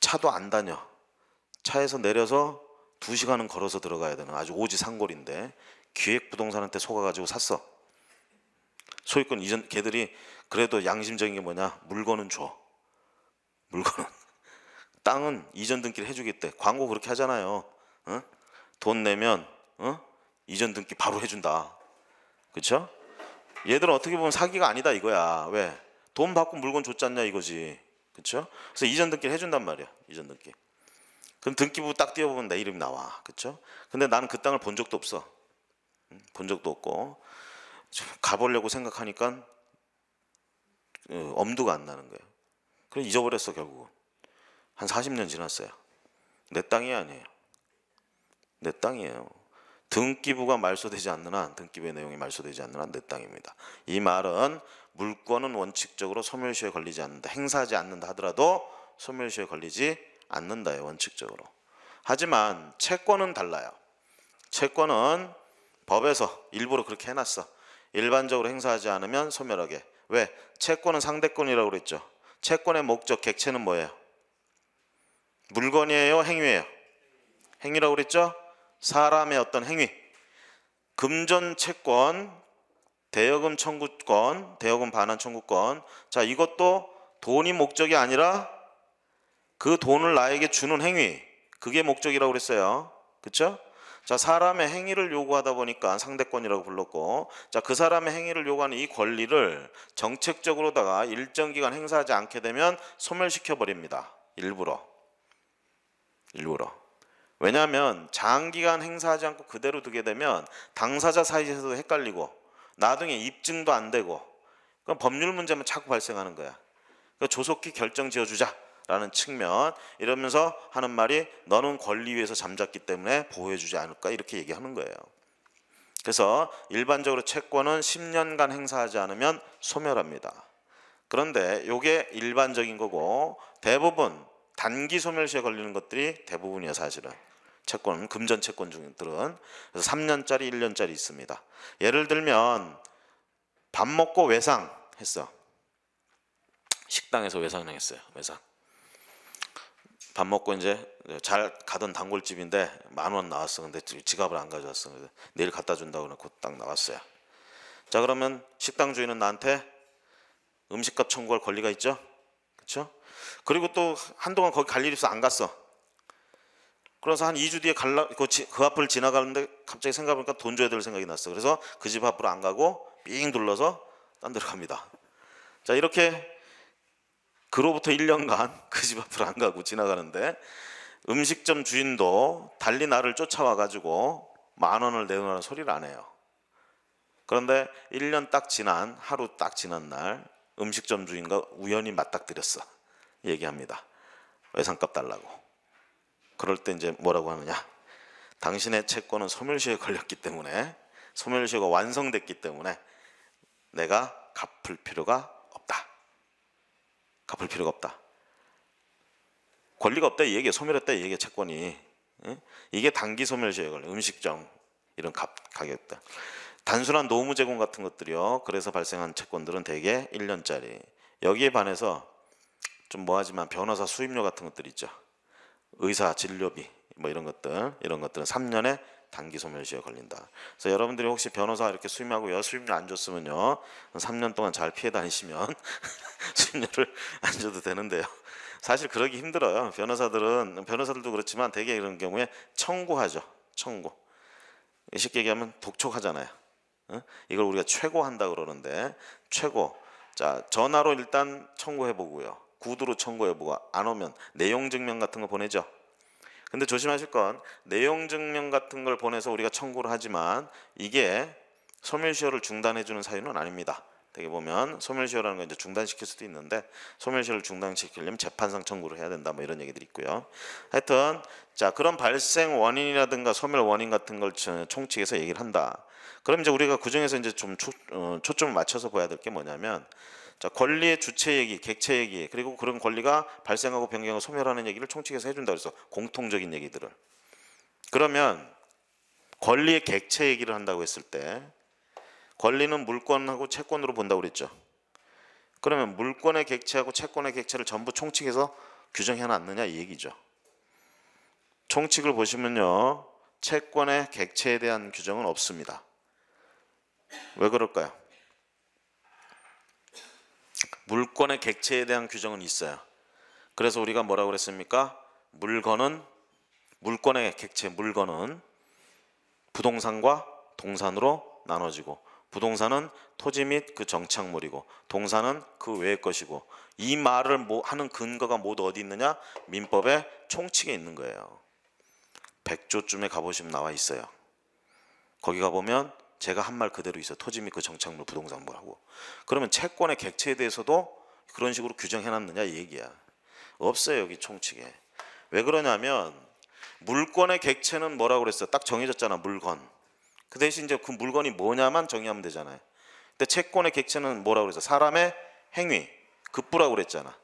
차도 안 다녀. 차에서 내려서 두 시간은 걸어서 들어가야 되는 아주 오지 산골인데 기획부동산한테 속아가지고 샀어. 소유권 이전 걔들이 그래도 양심적인 게 뭐냐 물건은 줘. 물건은 (laughs) 땅은 이전 등기를 해주겠대. 광고 그렇게 하잖아요. 응? 돈 내면 응? 이전 등기 바로 해준다. 그렇죠? 얘들은 어떻게 보면 사기가 아니다 이거야. 왜? 돈 받고 물건 줬잖냐 이거지. 그렇죠? 그래서 이전 등기를 해준단 말이야. 이전 등기. 그럼 등기부 딱 띄워보면 내 이름 나와. 그렇죠? 근데 나는 그 땅을 본 적도 없어. 본 적도 없고 가보려고 생각하니까 어, 엄두가 안 나는 거예요. 그래서 잊어버렸어 결국은. 한 40년 지났어요. 내 땅이 아니에요. 내 땅이에요. 등기부가 말소되지 않는 한 등기부의 내용이 말소되지 않는 한 내 땅입니다. 이 말은 물권은 원칙적으로 소멸시효에 걸리지 않는다. 행사하지 않는다 하더라도 소멸시효에 걸리지 않는다요 원칙적으로. 하지만 채권은 달라요. 채권은 법에서 일부러 그렇게 해놨어. 일반적으로 행사하지 않으면 소멸하게. 왜? 채권은 상대권이라고 그랬죠. 채권의 목적, 객체는 뭐예요? 물건이에요? 행위예요? 행위라고 그랬죠? 사람의 어떤 행위, 금전 채권, 대여금 청구권, 대여금 반환 청구권. 자, 이것도 돈이 목적이 아니라 그 돈을 나에게 주는 행위. 그게 목적이라고 그랬어요. 그쵸 자, 사람의 행위를 요구하다 보니까 상대권이라고 불렀고, 자, 그 사람의 행위를 요구하는 이 권리를 정책적으로다가 일정 기간 행사하지 않게 되면 소멸시켜 버립니다. 일부러. 일부러. 왜냐하면 장기간 행사하지 않고 그대로 두게 되면 당사자 사이에서도 헷갈리고 나중에 입증도 안 되고 그럼 법률 문제만 자꾸 발생하는 거야. 그러니까 조속히 결정 지어주자. 라는 측면 이러면서 하는 말이 너는 권리 위에서 잠잤기 때문에 보호해주지 않을까 이렇게 얘기하는 거예요. 그래서 일반적으로 채권은 10년간 행사하지 않으면 소멸합니다. 그런데 이게 일반적인 거고 대부분 단기 소멸시효 걸리는 것들이 대부분이에요 사실은. 채권, 금전 채권 중들은 그래서 3년짜리, 1년짜리 있습니다. 예를 들면 밥 먹고 외상 했어. 식당에서 외상했어요. 외상. 밥 먹고 이제 잘 가던 단골집인데 만 원 나왔어. 근데 지갑을 안 가져왔어. 내일 갖다 준다고 그러고 딱 나왔어요. 자 그러면 식당 주인은 나한테 음식값 청구할 권리가 있죠? 그렇죠? 그리고 또 한동안 거기 갈 일이 있어 안 갔어. 그래서 한 2주 뒤에 갈라, 그, 그 앞을 지나가는데 갑자기 생각해보니까 돈 줘야 될 생각이 났어. 그래서 그 집 앞으로 안 가고 삥 둘러서 딴 데로 갑니다. 자, 이렇게 그로부터 1년간 (laughs) 그 집 앞으로 안 가고 지나가는데 음식점 주인도 달리 나를 쫓아와가지고 만 원을 내놓으라는 소리를 안 해요. 그런데 1년 딱 지난, 하루 딱 지난 날 음식점 주인과 우연히 맞닥뜨렸어. 얘기합니다. 외상값 달라고. 그럴 때 이제 뭐라고 하느냐? 당신의 채권은 소멸시효에 걸렸기 때문에 소멸시효가 완성됐기 때문에 내가 갚을 필요가 없다. 갚을 필요가 없다. 권리가 없다 이 얘기야. 소멸했다 이 얘기야. 채권이. 이게 단기 소멸시효에 걸려. 음식점 이런 가격다 단순한 노무 제공 같은 것들이요. 그래서 발생한 채권들은 대개 1년짜리. 여기에 반해서 좀 뭐하지만 변호사 수임료 같은 것들 있죠. 의사 진료비 뭐 이런 것들 이런 것들은 3년에 단기 소멸시효 걸린다. 그래서 여러분들이 혹시 변호사 이렇게 수임하고 여 수임료 안 줬으면요, 3년 동안 잘 피해 다니시면 (laughs) 수임료를 안 줘도 되는데요. 사실 그러기 힘들어요. 변호사들은 변호사들도 그렇지만 대개 이런 경우에 청구하죠. 청구. 쉽게 얘기하면 독촉하잖아요. 이걸 우리가 최고 한다 그러는데 최고. 자 전화로 일단 청구해 보고요. 구두로 청구 여부가 안 오면 내용 증명 같은 거 보내죠. 근데 조심하실 건 내용 증명 같은 걸 보내서 우리가 청구를 하지만 이게 소멸시효를 중단해 주는 사유는 아닙니다. 되게 보면 소멸시효라는 건 이제 중단시킬 수도 있는데 소멸시효를 중단시키려면 재판상 청구를 해야 된다 뭐 이런 얘기들이 있고요. 하여튼 자 그런 발생 원인이라든가 소멸 원인 같은 걸 총칙에서 얘기를 한다. 그럼 이제 우리가 그 중에서 이제 좀 초, 어, 초점을 맞춰서 봐야 될 게 뭐냐면 자, 권리의 주체 얘기, 객체 얘기, 그리고 그런 권리가 발생하고 변경하고 소멸하는 얘기를 총칙에서 해준다 그래서 공통적인 얘기들을. 그러면 권리의 객체 얘기를 한다고 했을 때 권리는 물권하고 채권으로 본다고 그랬죠. 그러면 물권의 객체하고 채권의 객체를 전부 총칙에서 규정해 놨느냐 이 얘기죠. 총칙을 보시면요. 채권의 객체에 대한 규정은 없습니다. 왜 그럴까요? 물권의 객체에 대한 규정은 있어요. 그래서 우리가 뭐라고 그랬습니까? 물건은 물권의 객체 물건은 부동산과 동산으로 나눠지고 부동산은 토지 및 그 정착물이고 동산은 그 외의 것이고 이 말을 뭐 하는 근거가 모두 어디 있느냐? 민법의 총칙에 있는 거예요. 백조쯤에 가보시면 나와 있어요. 거기 가보면 제가 한 말 그대로 있어 토지 및 그 정착물 부동산부라고. 그러면 채권의 객체에 대해서도 그런 식으로 규정해놨느냐 이 얘기야. 없어요 여기 총칙에. 왜 그러냐면 물권의 객체는 뭐라고 그랬어? 딱 정해졌잖아 물건. 그 대신 이제 그 물건이 뭐냐만 정의하면 되잖아요. 근데 채권의 객체는 뭐라고 그랬어? 사람의 행위, 급부라고 그랬잖아.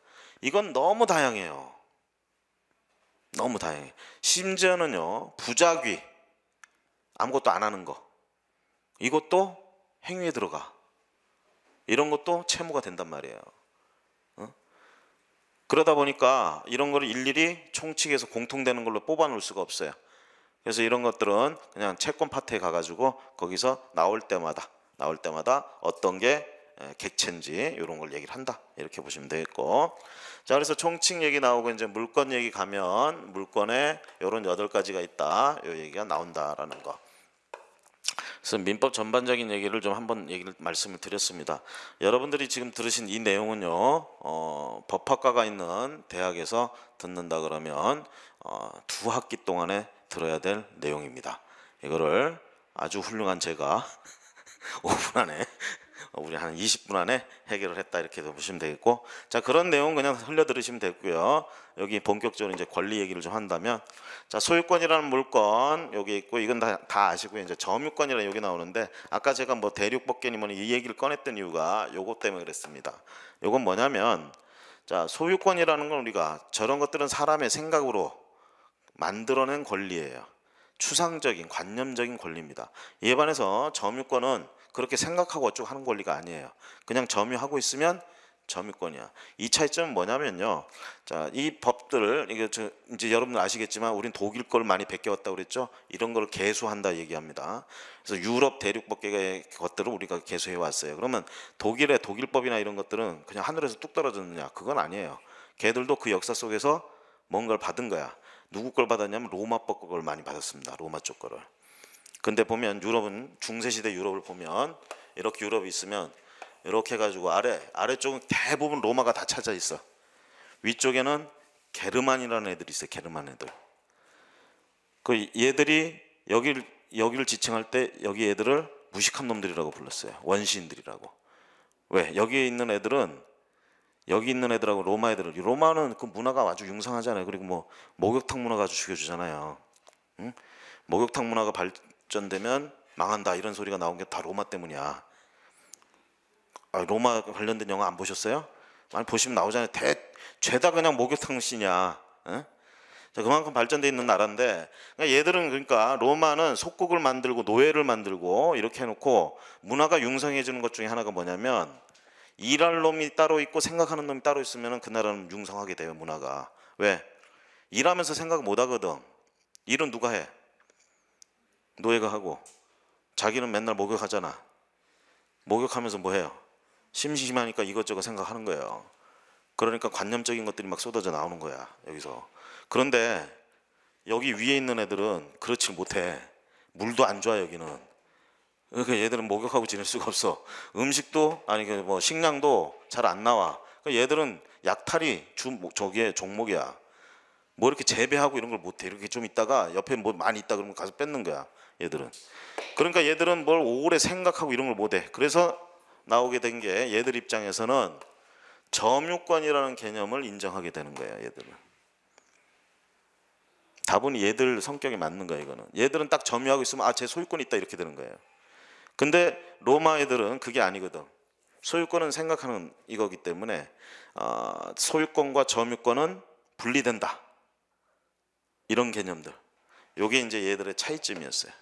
이건 너무 다양해요. 너무 다양해. 심지어는요 부작위 아무것도 안 하는 거. 이것도 행위에 들어가. 이런 것도 채무가 된단 말이에요. 그러다 보니까 이런 거를 일일이 총칙에서 공통되는 걸로 뽑아놓을 수가 없어요. 그래서 이런 것들은 그냥 채권 파트에 가가지고 거기서 나올 때마다 나올 때마다 어떤 게 객체인지 이런 걸 얘기를 한다 이렇게 보시면 되겠고 자 그래서 총칙 얘기 나오고 이제 물권 얘기 가면 물권에 이런 여덟 가지가 있다 이 얘기가 나온다라는 거. 그래서 민법 전반적인 얘기를 좀 한번 얘기를 말씀을 드렸습니다. 여러분들이 지금 들으신 이 내용은요. 어, 법학과가 있는 대학에서 듣는다 그러면 어, 두 학기 동안에 들어야 될 내용입니다. 이거를 아주 훌륭한 제가 5분 (laughs) 안에 어, 우리 한 20분 안에 해결을 했다 이렇게 도 보시면 되겠고 자 그런 내용 그냥 흘려 들으시면 되고요. 여기 본격적으로 이제 권리 얘기를 좀 한다면 자 소유권이라는 물건 여기 있고 이건 다, 다 아시고요. 이제 점유권이라는 여기 나오는데 아까 제가 뭐 대륙법견이 뭐니 이 얘기를 꺼냈던 이유가 요것 때문에 그랬습니다. 요건 뭐냐면 자 소유권이라는 건 우리가 저런 것들은 사람의 생각으로 만들어낸 권리예요. 추상적인 관념적인 권리입니다. 이에 반해서 점유권은 그렇게 생각하고 어쩌고 하는 권리가 아니에요. 그냥 점유하고 있으면 점유권이야. 이 차이점은 뭐냐면요. 자, 이 법들을 이게 저, 이제 여러분 들 아시겠지만 우린 독일 걸 많이 베껴왔다 그랬죠. 이런 걸 개수한다 얘기합니다. 그래서 유럽 대륙법계의 것들을 우리가 개수해 왔어요. 그러면 독일의 독일법이나 이런 것들은 그냥 하늘에서 뚝 떨어졌느냐? 그건 아니에요. 걔들도 그 역사 속에서 뭔가를 받은 거야. 누구 걸 받았냐면 로마법 걸 많이 받았습니다. 로마 쪽 거를. 근데 보면 유럽은 중세시대 유럽을 보면 이렇게 유럽이 있으면 이렇게 해가지고 아래 아래쪽은 대부분 로마가 다 찾아 있어. 위쪽에는 게르만이라는 애들이 있어. 게르만 애들. 그 얘들이 여기를 여기를 지칭할 때 여기 애들을 무식한 놈들이라고 불렀어요. 원시인들이라고. 왜? 여기에 있는 애들은 여기 있는 애들하고 로마 애들을 로마는 그 문화가 아주 융성하잖아요 그리고 뭐 목욕탕 문화가 아주 죽여주잖아요. 응? 목욕탕 문화가 발, 발전되면 망한다 이런 소리가 나온 게 다 로마 때문이야. 아, 로마 관련된 영화 안 보셨어요? 아니 보시면 나오잖아요. 대, 죄다 그냥 목욕탕신이 자, 그만큼 발전돼 있는 나라인데 그러니까 얘들은 그러니까 로마는 속국을 만들고 노예를 만들고 이렇게 해놓고 문화가 융성해지는 것 중에 하나가 뭐냐면 일할 놈이 따로 있고 생각하는 놈이 따로 있으면 그 나라는 융성하게 돼요 문화가 왜 일하면서 생각 못 하거든 일은 누가 해 노예가 하고 자기는 맨날 목욕하잖아. 목욕하면서 뭐 해요? 심심하니까 이것저것 생각하는 거예요. 그러니까 관념적인 것들이 막 쏟아져 나오는 거야, 여기서. 그런데 여기 위에 있는 애들은 그렇지 못해. 물도 안 좋아, 여기는. 그러니까 얘들은 목욕하고 지낼 수가 없어. 음식도, 아니, 그 뭐, 식량도 잘 안 나와. 그러니까 얘들은 약탈이 주, 저기에 종목이야. 뭐 이렇게 재배하고 이런 걸 못해. 이렇게 좀 있다가 옆에 뭐 많이 있다 그러면 가서 뺏는 거야. 얘들은. 그러니까 얘들은 뭘 오래 생각하고 이런 걸 못해. 그래서 나오게 된 게 얘들 입장에서는 점유권이라는 개념을 인정하게 되는 거야 얘들은. 답은 얘들 성격이 맞는 거예요 이거는. 얘들은 딱 점유하고 있으면 아제 소유권 있다 이렇게 되는 거예요. 근데 로마 애들은 그게 아니거든. 소유권은 생각하는 이거기 때문에 어, 소유권과 점유권은 분리된다. 이런 개념들. 요게 이제 얘들의 차이점이었어요.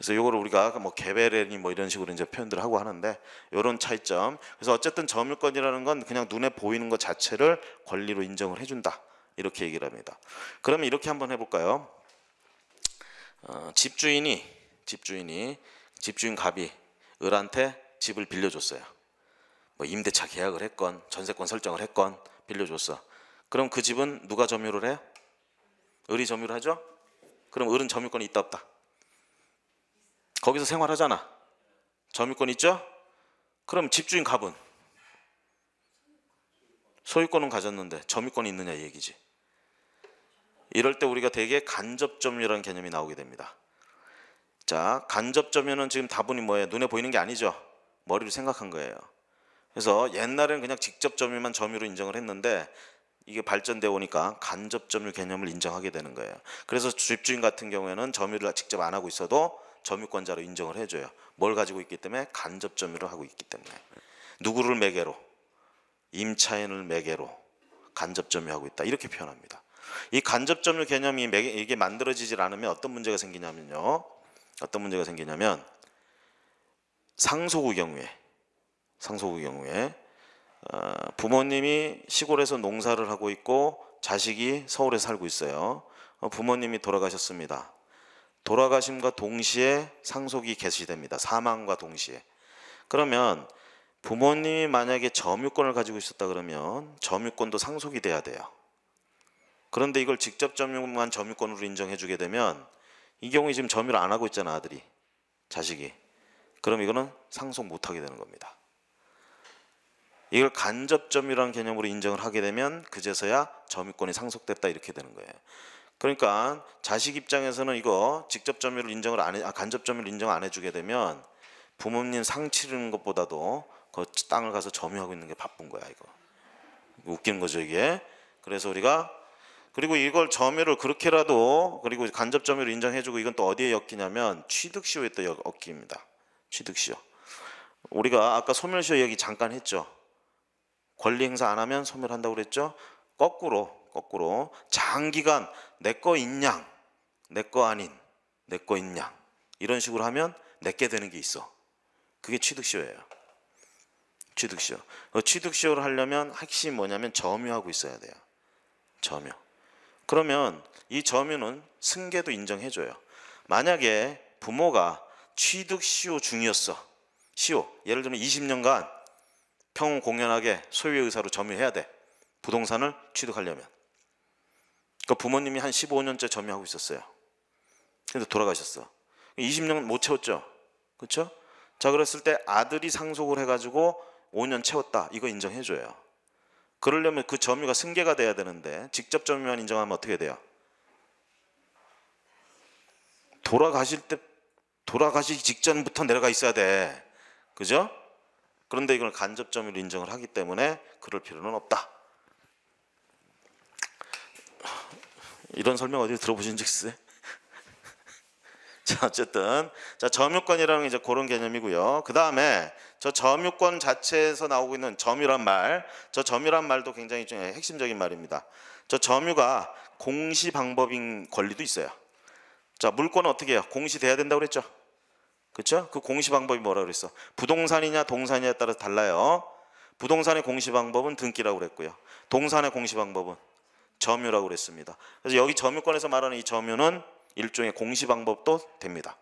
그래서 이거를 우리가 뭐 개별이니 뭐 이런 식으로 이제 표현들을 하고 하는데 이런 차이점. 그래서 어쨌든 점유권이라는 건 그냥 눈에 보이는 것 자체를 권리로 인정을 해준다. 이렇게 얘기를 합니다. 그러면 이렇게 한번 해볼까요? 어, 집주인이 집주인이 집주인 갑이 을한테 집을 빌려줬어요. 뭐 임대차 계약을 했건 전세권 설정을 했건 빌려줬어. 그럼 그 집은 누가 점유를 해요? 을이 점유를 하죠? 그럼 을은 점유권이 있다 없다? 거기서 생활하잖아. 점유권 있죠? 그럼 집주인 갑은 소유권은 가졌는데 점유권이 있느냐 이 얘기지. 이럴 때 우리가 되게 간접점유라는 개념이 나오게 됩니다. 자, 간접점유는 지금 다분히 뭐예요? 눈에 보이는 게 아니죠. 머리로 생각한 거예요. 그래서 옛날에는 그냥 직접점유만 점유로 인정을 했는데 이게 발전되어 오니까 간접점유 개념을 인정하게 되는 거예요. 그래서 집주인 같은 경우에는 점유를 직접 안 하고 있어도 점유권자로 인정을 해줘요. 뭘 가지고 있기 때문에 간접 점유를 하고 있기 때문에 누구를 매개로 임차인을 매개로 간접 점유하고 있다 이렇게 표현합니다. 이 간접 점유 개념이 이게 만들어지질 않으면 어떤 문제가 생기냐면요. 어떤 문제가 생기냐면 상속의 경우에 상속의 경우에 어, 부모님이 시골에서 농사를 하고 있고 자식이 서울에 살고 있어요. 어, 부모님이 돌아가셨습니다. 돌아가심과 동시에 상속이 개시됩니다. 사망과 동시에. 그러면 부모님이 만약에 점유권을 가지고 있었다 그러면 점유권도 상속이 돼야 돼요. 그런데 이걸 직접 점유만 점유권으로 인정해 주게 되면 이 경우에 지금 점유를 안 하고 있잖아 아들이 자식이 그럼 이거는 상속 못하게 되는 겁니다 이걸 간접 점유라는 개념으로 인정을 하게 되면 그제서야 점유권이 상속됐다 이렇게 되는 거예요 그러니까 자식 입장에서는 이거 직접 점유를 인정을 안 해, 아, 간접 점유를 인정 안 해주게 되면 부모님 상치르는 것보다도 그 땅을 가서 점유하고 있는 게 바쁜 거야 이거. 웃기는 거죠 이게. 그래서 우리가 그리고 이걸 점유를 그렇게라도 그리고 간접 점유를 인정해주고 이건 또 어디에 엮이냐면 취득시효에 또 엮입니다. 취득시효. 우리가 아까 소멸시효 얘기 잠깐 했죠. 권리 행사 안 하면 소멸한다고 그랬죠. 거꾸로 거꾸로 장기간 내 거 있냐 내 거 아닌 내 거 있냐 이런 식으로 하면 내게 되는 게 있어 그게 취득시효예요 취득시효 그 취득시효를 하려면 핵심이 뭐냐면 점유하고 있어야 돼요 점유 그러면 이 점유는 승계도 인정해줘요 만약에 부모가 취득시효 중이었어 시효 예를 들면 20년간 평 공연하게 소유 의사로 점유해야 돼 부동산을 취득하려면 그 부모님이 한 15년째 점유하고 있었어요. 근데 돌아가셨어. 20년 못 채웠죠. 그렇자 그랬을 때 아들이 상속을 해가지고 5년 채웠다. 이거 인정해줘요. 그러려면 그 점유가 승계가 돼야 되는데 직접 점유만 인정하면 어떻게 돼요? 돌아가실 때 돌아가시기 직전부터 내려가 있어야 돼. 그죠? 그런데 이걸 간접 점유로 인정을 하기 때문에 그럴 필요는 없다. 이런 설명 어디 들어보신 즉스? (laughs) 자, 어쨌든 자, 점유권이라는 이제 그런 개념이고요. 그 다음에 저 점유권 자체에서 나오고 있는 점유란 말, 저 점유란 말도 굉장히 중좀 핵심적인 말입니다. 저 점유가 공시 방법인 권리도 있어요. 자, 물건은 어떻게 해요? 공시돼야 된다고 그랬죠? 그렇죠? 그 공시 방법이 뭐라 그랬어? 부동산이냐 동산이냐에 따라서 달라요. 부동산의 공시 방법은 등기라고 그랬고요. 동산의 공시 방법은 점유라고 그랬습니다. 그래서 여기 점유권에서 말하는 이 점유는 일종의 공시 방법도 됩니다.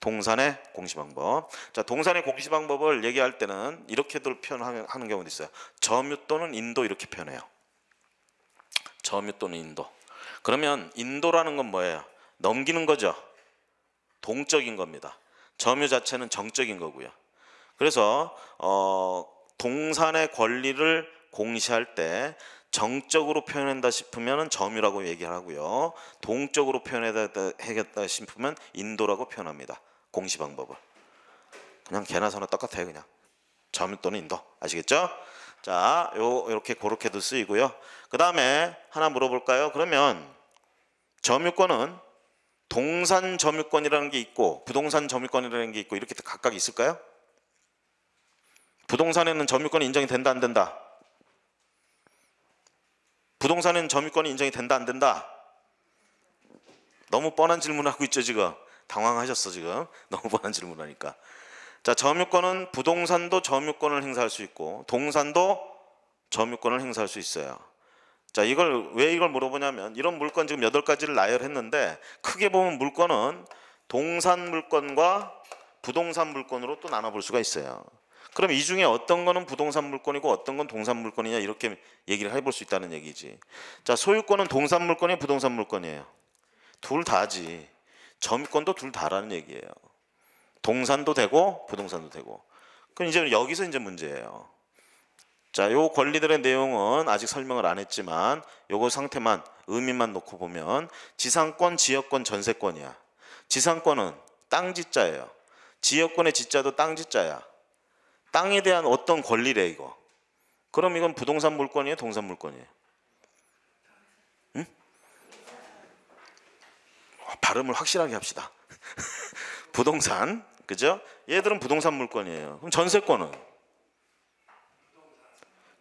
동산의 공시 방법. 자, 동산의 공시 방법을 얘기할 때는 이렇게도 표현하는 경우도 있어요. 점유 또는 인도 이렇게 표현해요. 점유 또는 인도. 그러면 인도라는 건 뭐예요? 넘기는 거죠. 동적인 겁니다. 점유 자체는 정적인 거고요. 그래서 어, 동산의 권리를 공시할 때 정적으로 표현한다 싶으면 점이라고 얘기하고요. 동적으로 표현해야겠다 싶으면 인도라고 표현합니다. 공시 방법을. 그냥 개나 소나 똑같아요. 그냥. 점 또는 인도. 아시겠죠? 자, 요 이렇게 고렇게도 쓰이고요. 그 다음에 하나 물어볼까요? 그러면 점유권은 동산 점유권이라는 게 있고 부동산 점유권이라는 게 있고 이렇게 각각 있을까요? 부동산에는 점유권이 인정이 된다 안 된다? 부동산은 점유권이 인정이 된다 안 된다? 너무 뻔한 질문을 하고 있죠 지금 당황하셨어 지금 (laughs) 너무 뻔한 질문을 하니까 자 점유권은 부동산도 점유권을 행사할 수 있고 동산도 점유권을 행사할 수 있어요 자 이걸 왜 이걸 물어보냐면 이런 물건 지금 여덟 가지를 나열했는데 크게 보면 물건은 동산 물건과 부동산 물건으로 또 나눠볼 수가 있어요 그럼 이 중에 어떤 거는 부동산 물권이고 어떤 건 동산 물권이냐 이렇게 얘기를 해볼 수 있다는 얘기지. 자 소유권은 동산 물권이에요 부동산 물권이에요둘 다지. 점유권도 둘 다라는 얘기예요. 동산도 되고 부동산도 되고. 그럼 이제 여기서 이제 문제예요. 자, 요 권리들의 내용은 아직 설명을 안 했지만 요거 상태만 의미만 놓고 보면 지상권, 지역권, 전세권이야. 지상권은 땅 지자예요. 지역권의 지자도 땅 지자야. 땅에 대한 어떤 권리래 이거. 그럼 이건 부동산 물권이에요, 동산 물권이에요? 응? 아, 발음을 확실하게 합시다. (laughs) 부동산, 그죠? 얘들은 부동산 물권이에요. 그럼 전세권은?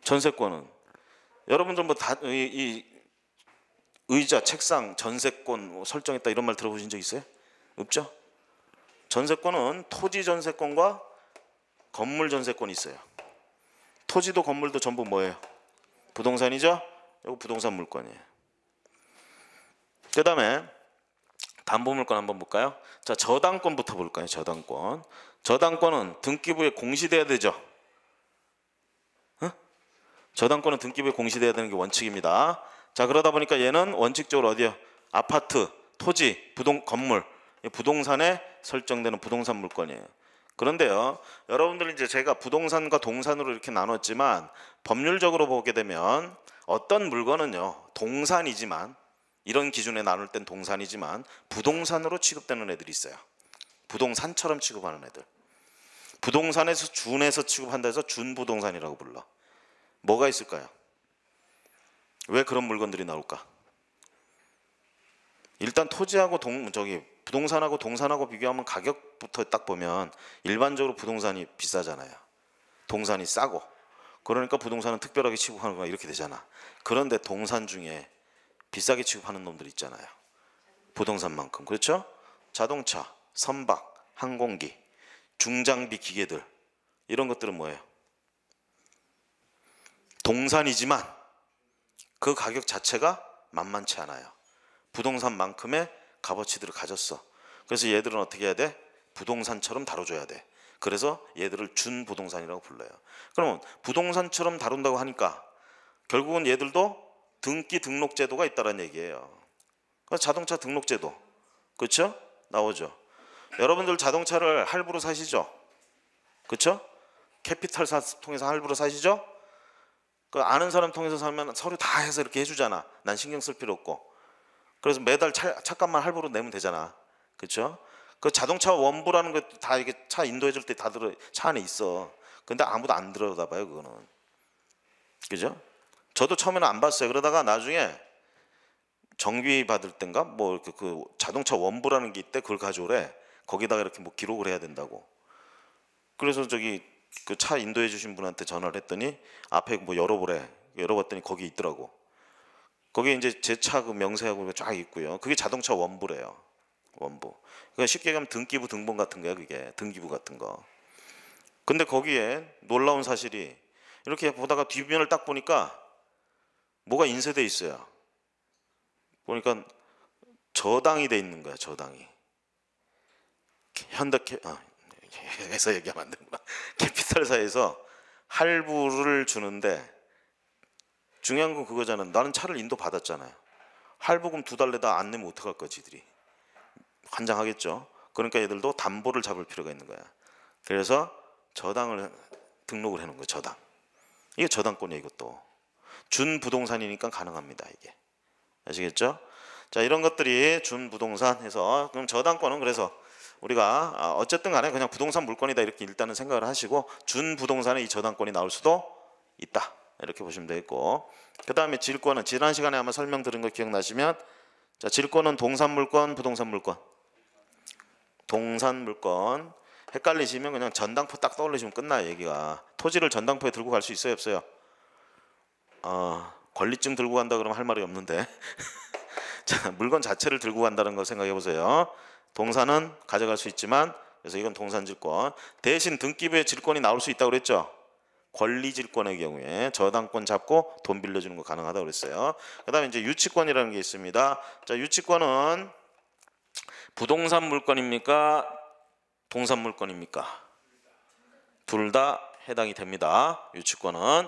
전세권은? 여러분들 뭐다이 의자, 책상, 전세권 뭐 설정했다 이런 말 들어보신 적 있어요? 없죠? 전세권은 토지 전세권과 건물 전세권이 있어요. 토지도 건물도 전부 뭐예요? 부동산이죠? 이거 부동산 물건이에요. 그 다음에 담보물건 한번 볼까요? 자, 저당권부터 볼까요? 저당권. 저당권은 등기부에 공시돼야 되죠. 저당권은 등기부에 공시돼야 되는 게 원칙입니다. 자, 그러다 보니까 얘는 원칙적으로 어디요? 아파트, 토지, 부동 건물, 부동산에 설정되는 부동산 물건이에요. 그런데요, 여러분들 이제 제가 부동산과 동산으로 이렇게 나눴지만 법률적으로 보게 되면 어떤 물건은요, 동산이지만 이런 기준에 나눌 땐 동산이지만 부동산으로 취급되는 애들이 있어요. 부동산처럼 취급하는 애들. 부동산에서 준에서 취급한다 해서 준부동산이라고 불러. 뭐가 있을까요? 왜 그런 물건들이 나올까? 일단 토지하고 동 저기 부동산하고 동산하고 비교하면 가격 가격부터 딱 보면 일반적으로 부동산이 비싸잖아요. 동산이 싸고. 그러니까 부동산은 특별하게 취급하는 거야 이렇게 되잖아. 그런데 동산 중에 비싸게 취급하는 놈들 있잖아요. 부동산만큼. 그렇죠? 자동차, 선박, 항공기, 중장비 기계들 이런 것들은 뭐예요? 동산이지만 그 가격 자체가 만만치 않아요. 부동산만큼의 값어치들을 가졌어. 그래서 얘들은 어떻게 해야 돼? 부동산처럼 다뤄줘야 돼. 그래서 얘들을 준 부동산이라고 불러요. 그러면 부동산처럼 다룬다고 하니까 결국은 얘들도 등기 등록 제도가 있다는 얘기예요. 자동차 등록 제도. 그렇죠? 나오죠. 여러분들 자동차를 할부로 사시죠? 그렇죠? 캐피탈 사, 통해서 할부로 사시죠? 그 아는 사람 통해서 사면 서류 다 해서 이렇게 해주잖아. 난 신경 쓸 필요 없고. 그래서 매달 차, 값만 할부로 내면 되잖아. 그렇죠? 그 자동차 원부라는 거다 이게 차 인도해 줄 때 다 들어 차 안에 있어. 근데 아무도 안 들여다봐요 그거는. 그죠? 저도 처음에는 안 봤어요. 그러다가 나중에 정비 받을 땐가 뭐 이렇게 그 자동차 원부라는 게 있대 그걸 가져오래. 거기다가 이렇게 뭐 기록을 해야 된다고. 그래서 저기 그 차 인도해 주신 분한테 전화를 했더니 앞에 뭐 열어보래. 열어봤더니 거기 있더라고. 거기 이제 제 차 그 명세하고 쫙 있고요. 그게 자동차 원부래요. 원부. 그러니까 쉽게 얘기하면 등기부 등본 같은 거야 그게 등기부 같은 거. 근데 거기에 놀라운 사실이 이렇게 보다가 뒷면을 딱 보니까 뭐가 인쇄돼 있어요. 보니까 저당이 돼 있는 거야 저당이. 현대캐 아, 회사 얘기하면 안되구나 (laughs) 캐피탈사에서 할부를 주는데 중요한 건 그거잖아. 나는 차를 인도 받았잖아요. 할부금 두 달 내다 안 내면 어떡할 거지, 들이 환장하겠죠. 그러니까 얘들도 담보를 잡을 필요가 있는 거야. 그래서 저당을 등록을 해놓은 거예 저당. 이게 저당권이에 이것도. 준 부동산이니까 가능합니다. 이게. 아시겠죠? 자 이런 것들이 준 부동산 해서 그럼 저당권은 그래서 우리가 아, 어쨌든 간에 그냥 부동산 물건이다 이렇게 일단은 생각을 하시고 준 부동산에 이 저당권이 나올 수도 있다 이렇게 보시면 되겠고 그 다음에 질권은 지난 시간에 아마 설명 드린거 기억나시면 자 질권은 동산 물권 부동산 물권 동산 물건 헷갈리시면 그냥 전당포 딱 떠올리시면 끝나 요 얘기가 토지를 전당포에 들고 갈 수 있어요 없어요? 어, 권리증 들고 간다 그러면 할 말이 없는데 (laughs) 자, 물건 자체를 들고 간다는 걸 생각해 보세요 동산은 가져갈 수 있지만 그래서 이건 동산질권 대신 등기부에 질권이 나올 수 있다고 그랬죠 권리질권의 경우에 저당권 잡고 돈 빌려주는 거 가능하다고 그랬어요 그 다음에 이제 유치권이라는 게 있습니다 자 유치권은 부동산 물건입니까? 동산 물건입니까? 둘 다 해당이 됩니다. 유치권은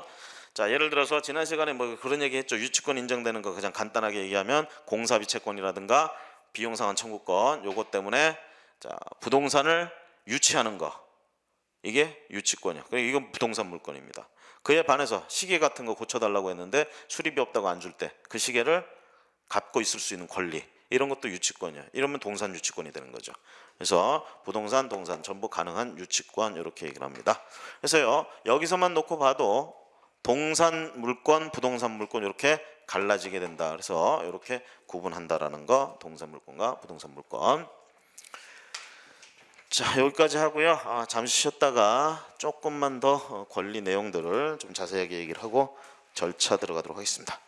자 예를 들어서 지난 시간에 뭐 그런 얘기 했죠. 유치권 인정되는 거 그냥 간단하게 얘기하면 공사비 채권이라든가 비용상환 청구권 요것 때문에 자 부동산을 유치하는 거 이게 유치권이야. 그러니까 이건 부동산 물건입니다. 그에 반해서 시계 같은 거 고쳐달라고 했는데 수리비 없다고 안 줄 때 그 시계를 갖고 있을 수 있는 권리 이런 것도 유치권이야. 이러면 동산 유치권이 되는 거죠. 그래서 부동산, 동산 전부 가능한 유치권 이렇게 얘기를 합니다. 그래서요 여기서만 놓고 봐도 동산 물권, 부동산 물권 이렇게 갈라지게 된다. 그래서 이렇게 구분한다라는 거 동산 물권과 부동산 물권. 자 여기까지 하고요. 아, 잠시 쉬었다가 조금만 더 어, 권리 내용들을 좀 자세하게 얘기를 하고 절차 들어가도록 하겠습니다.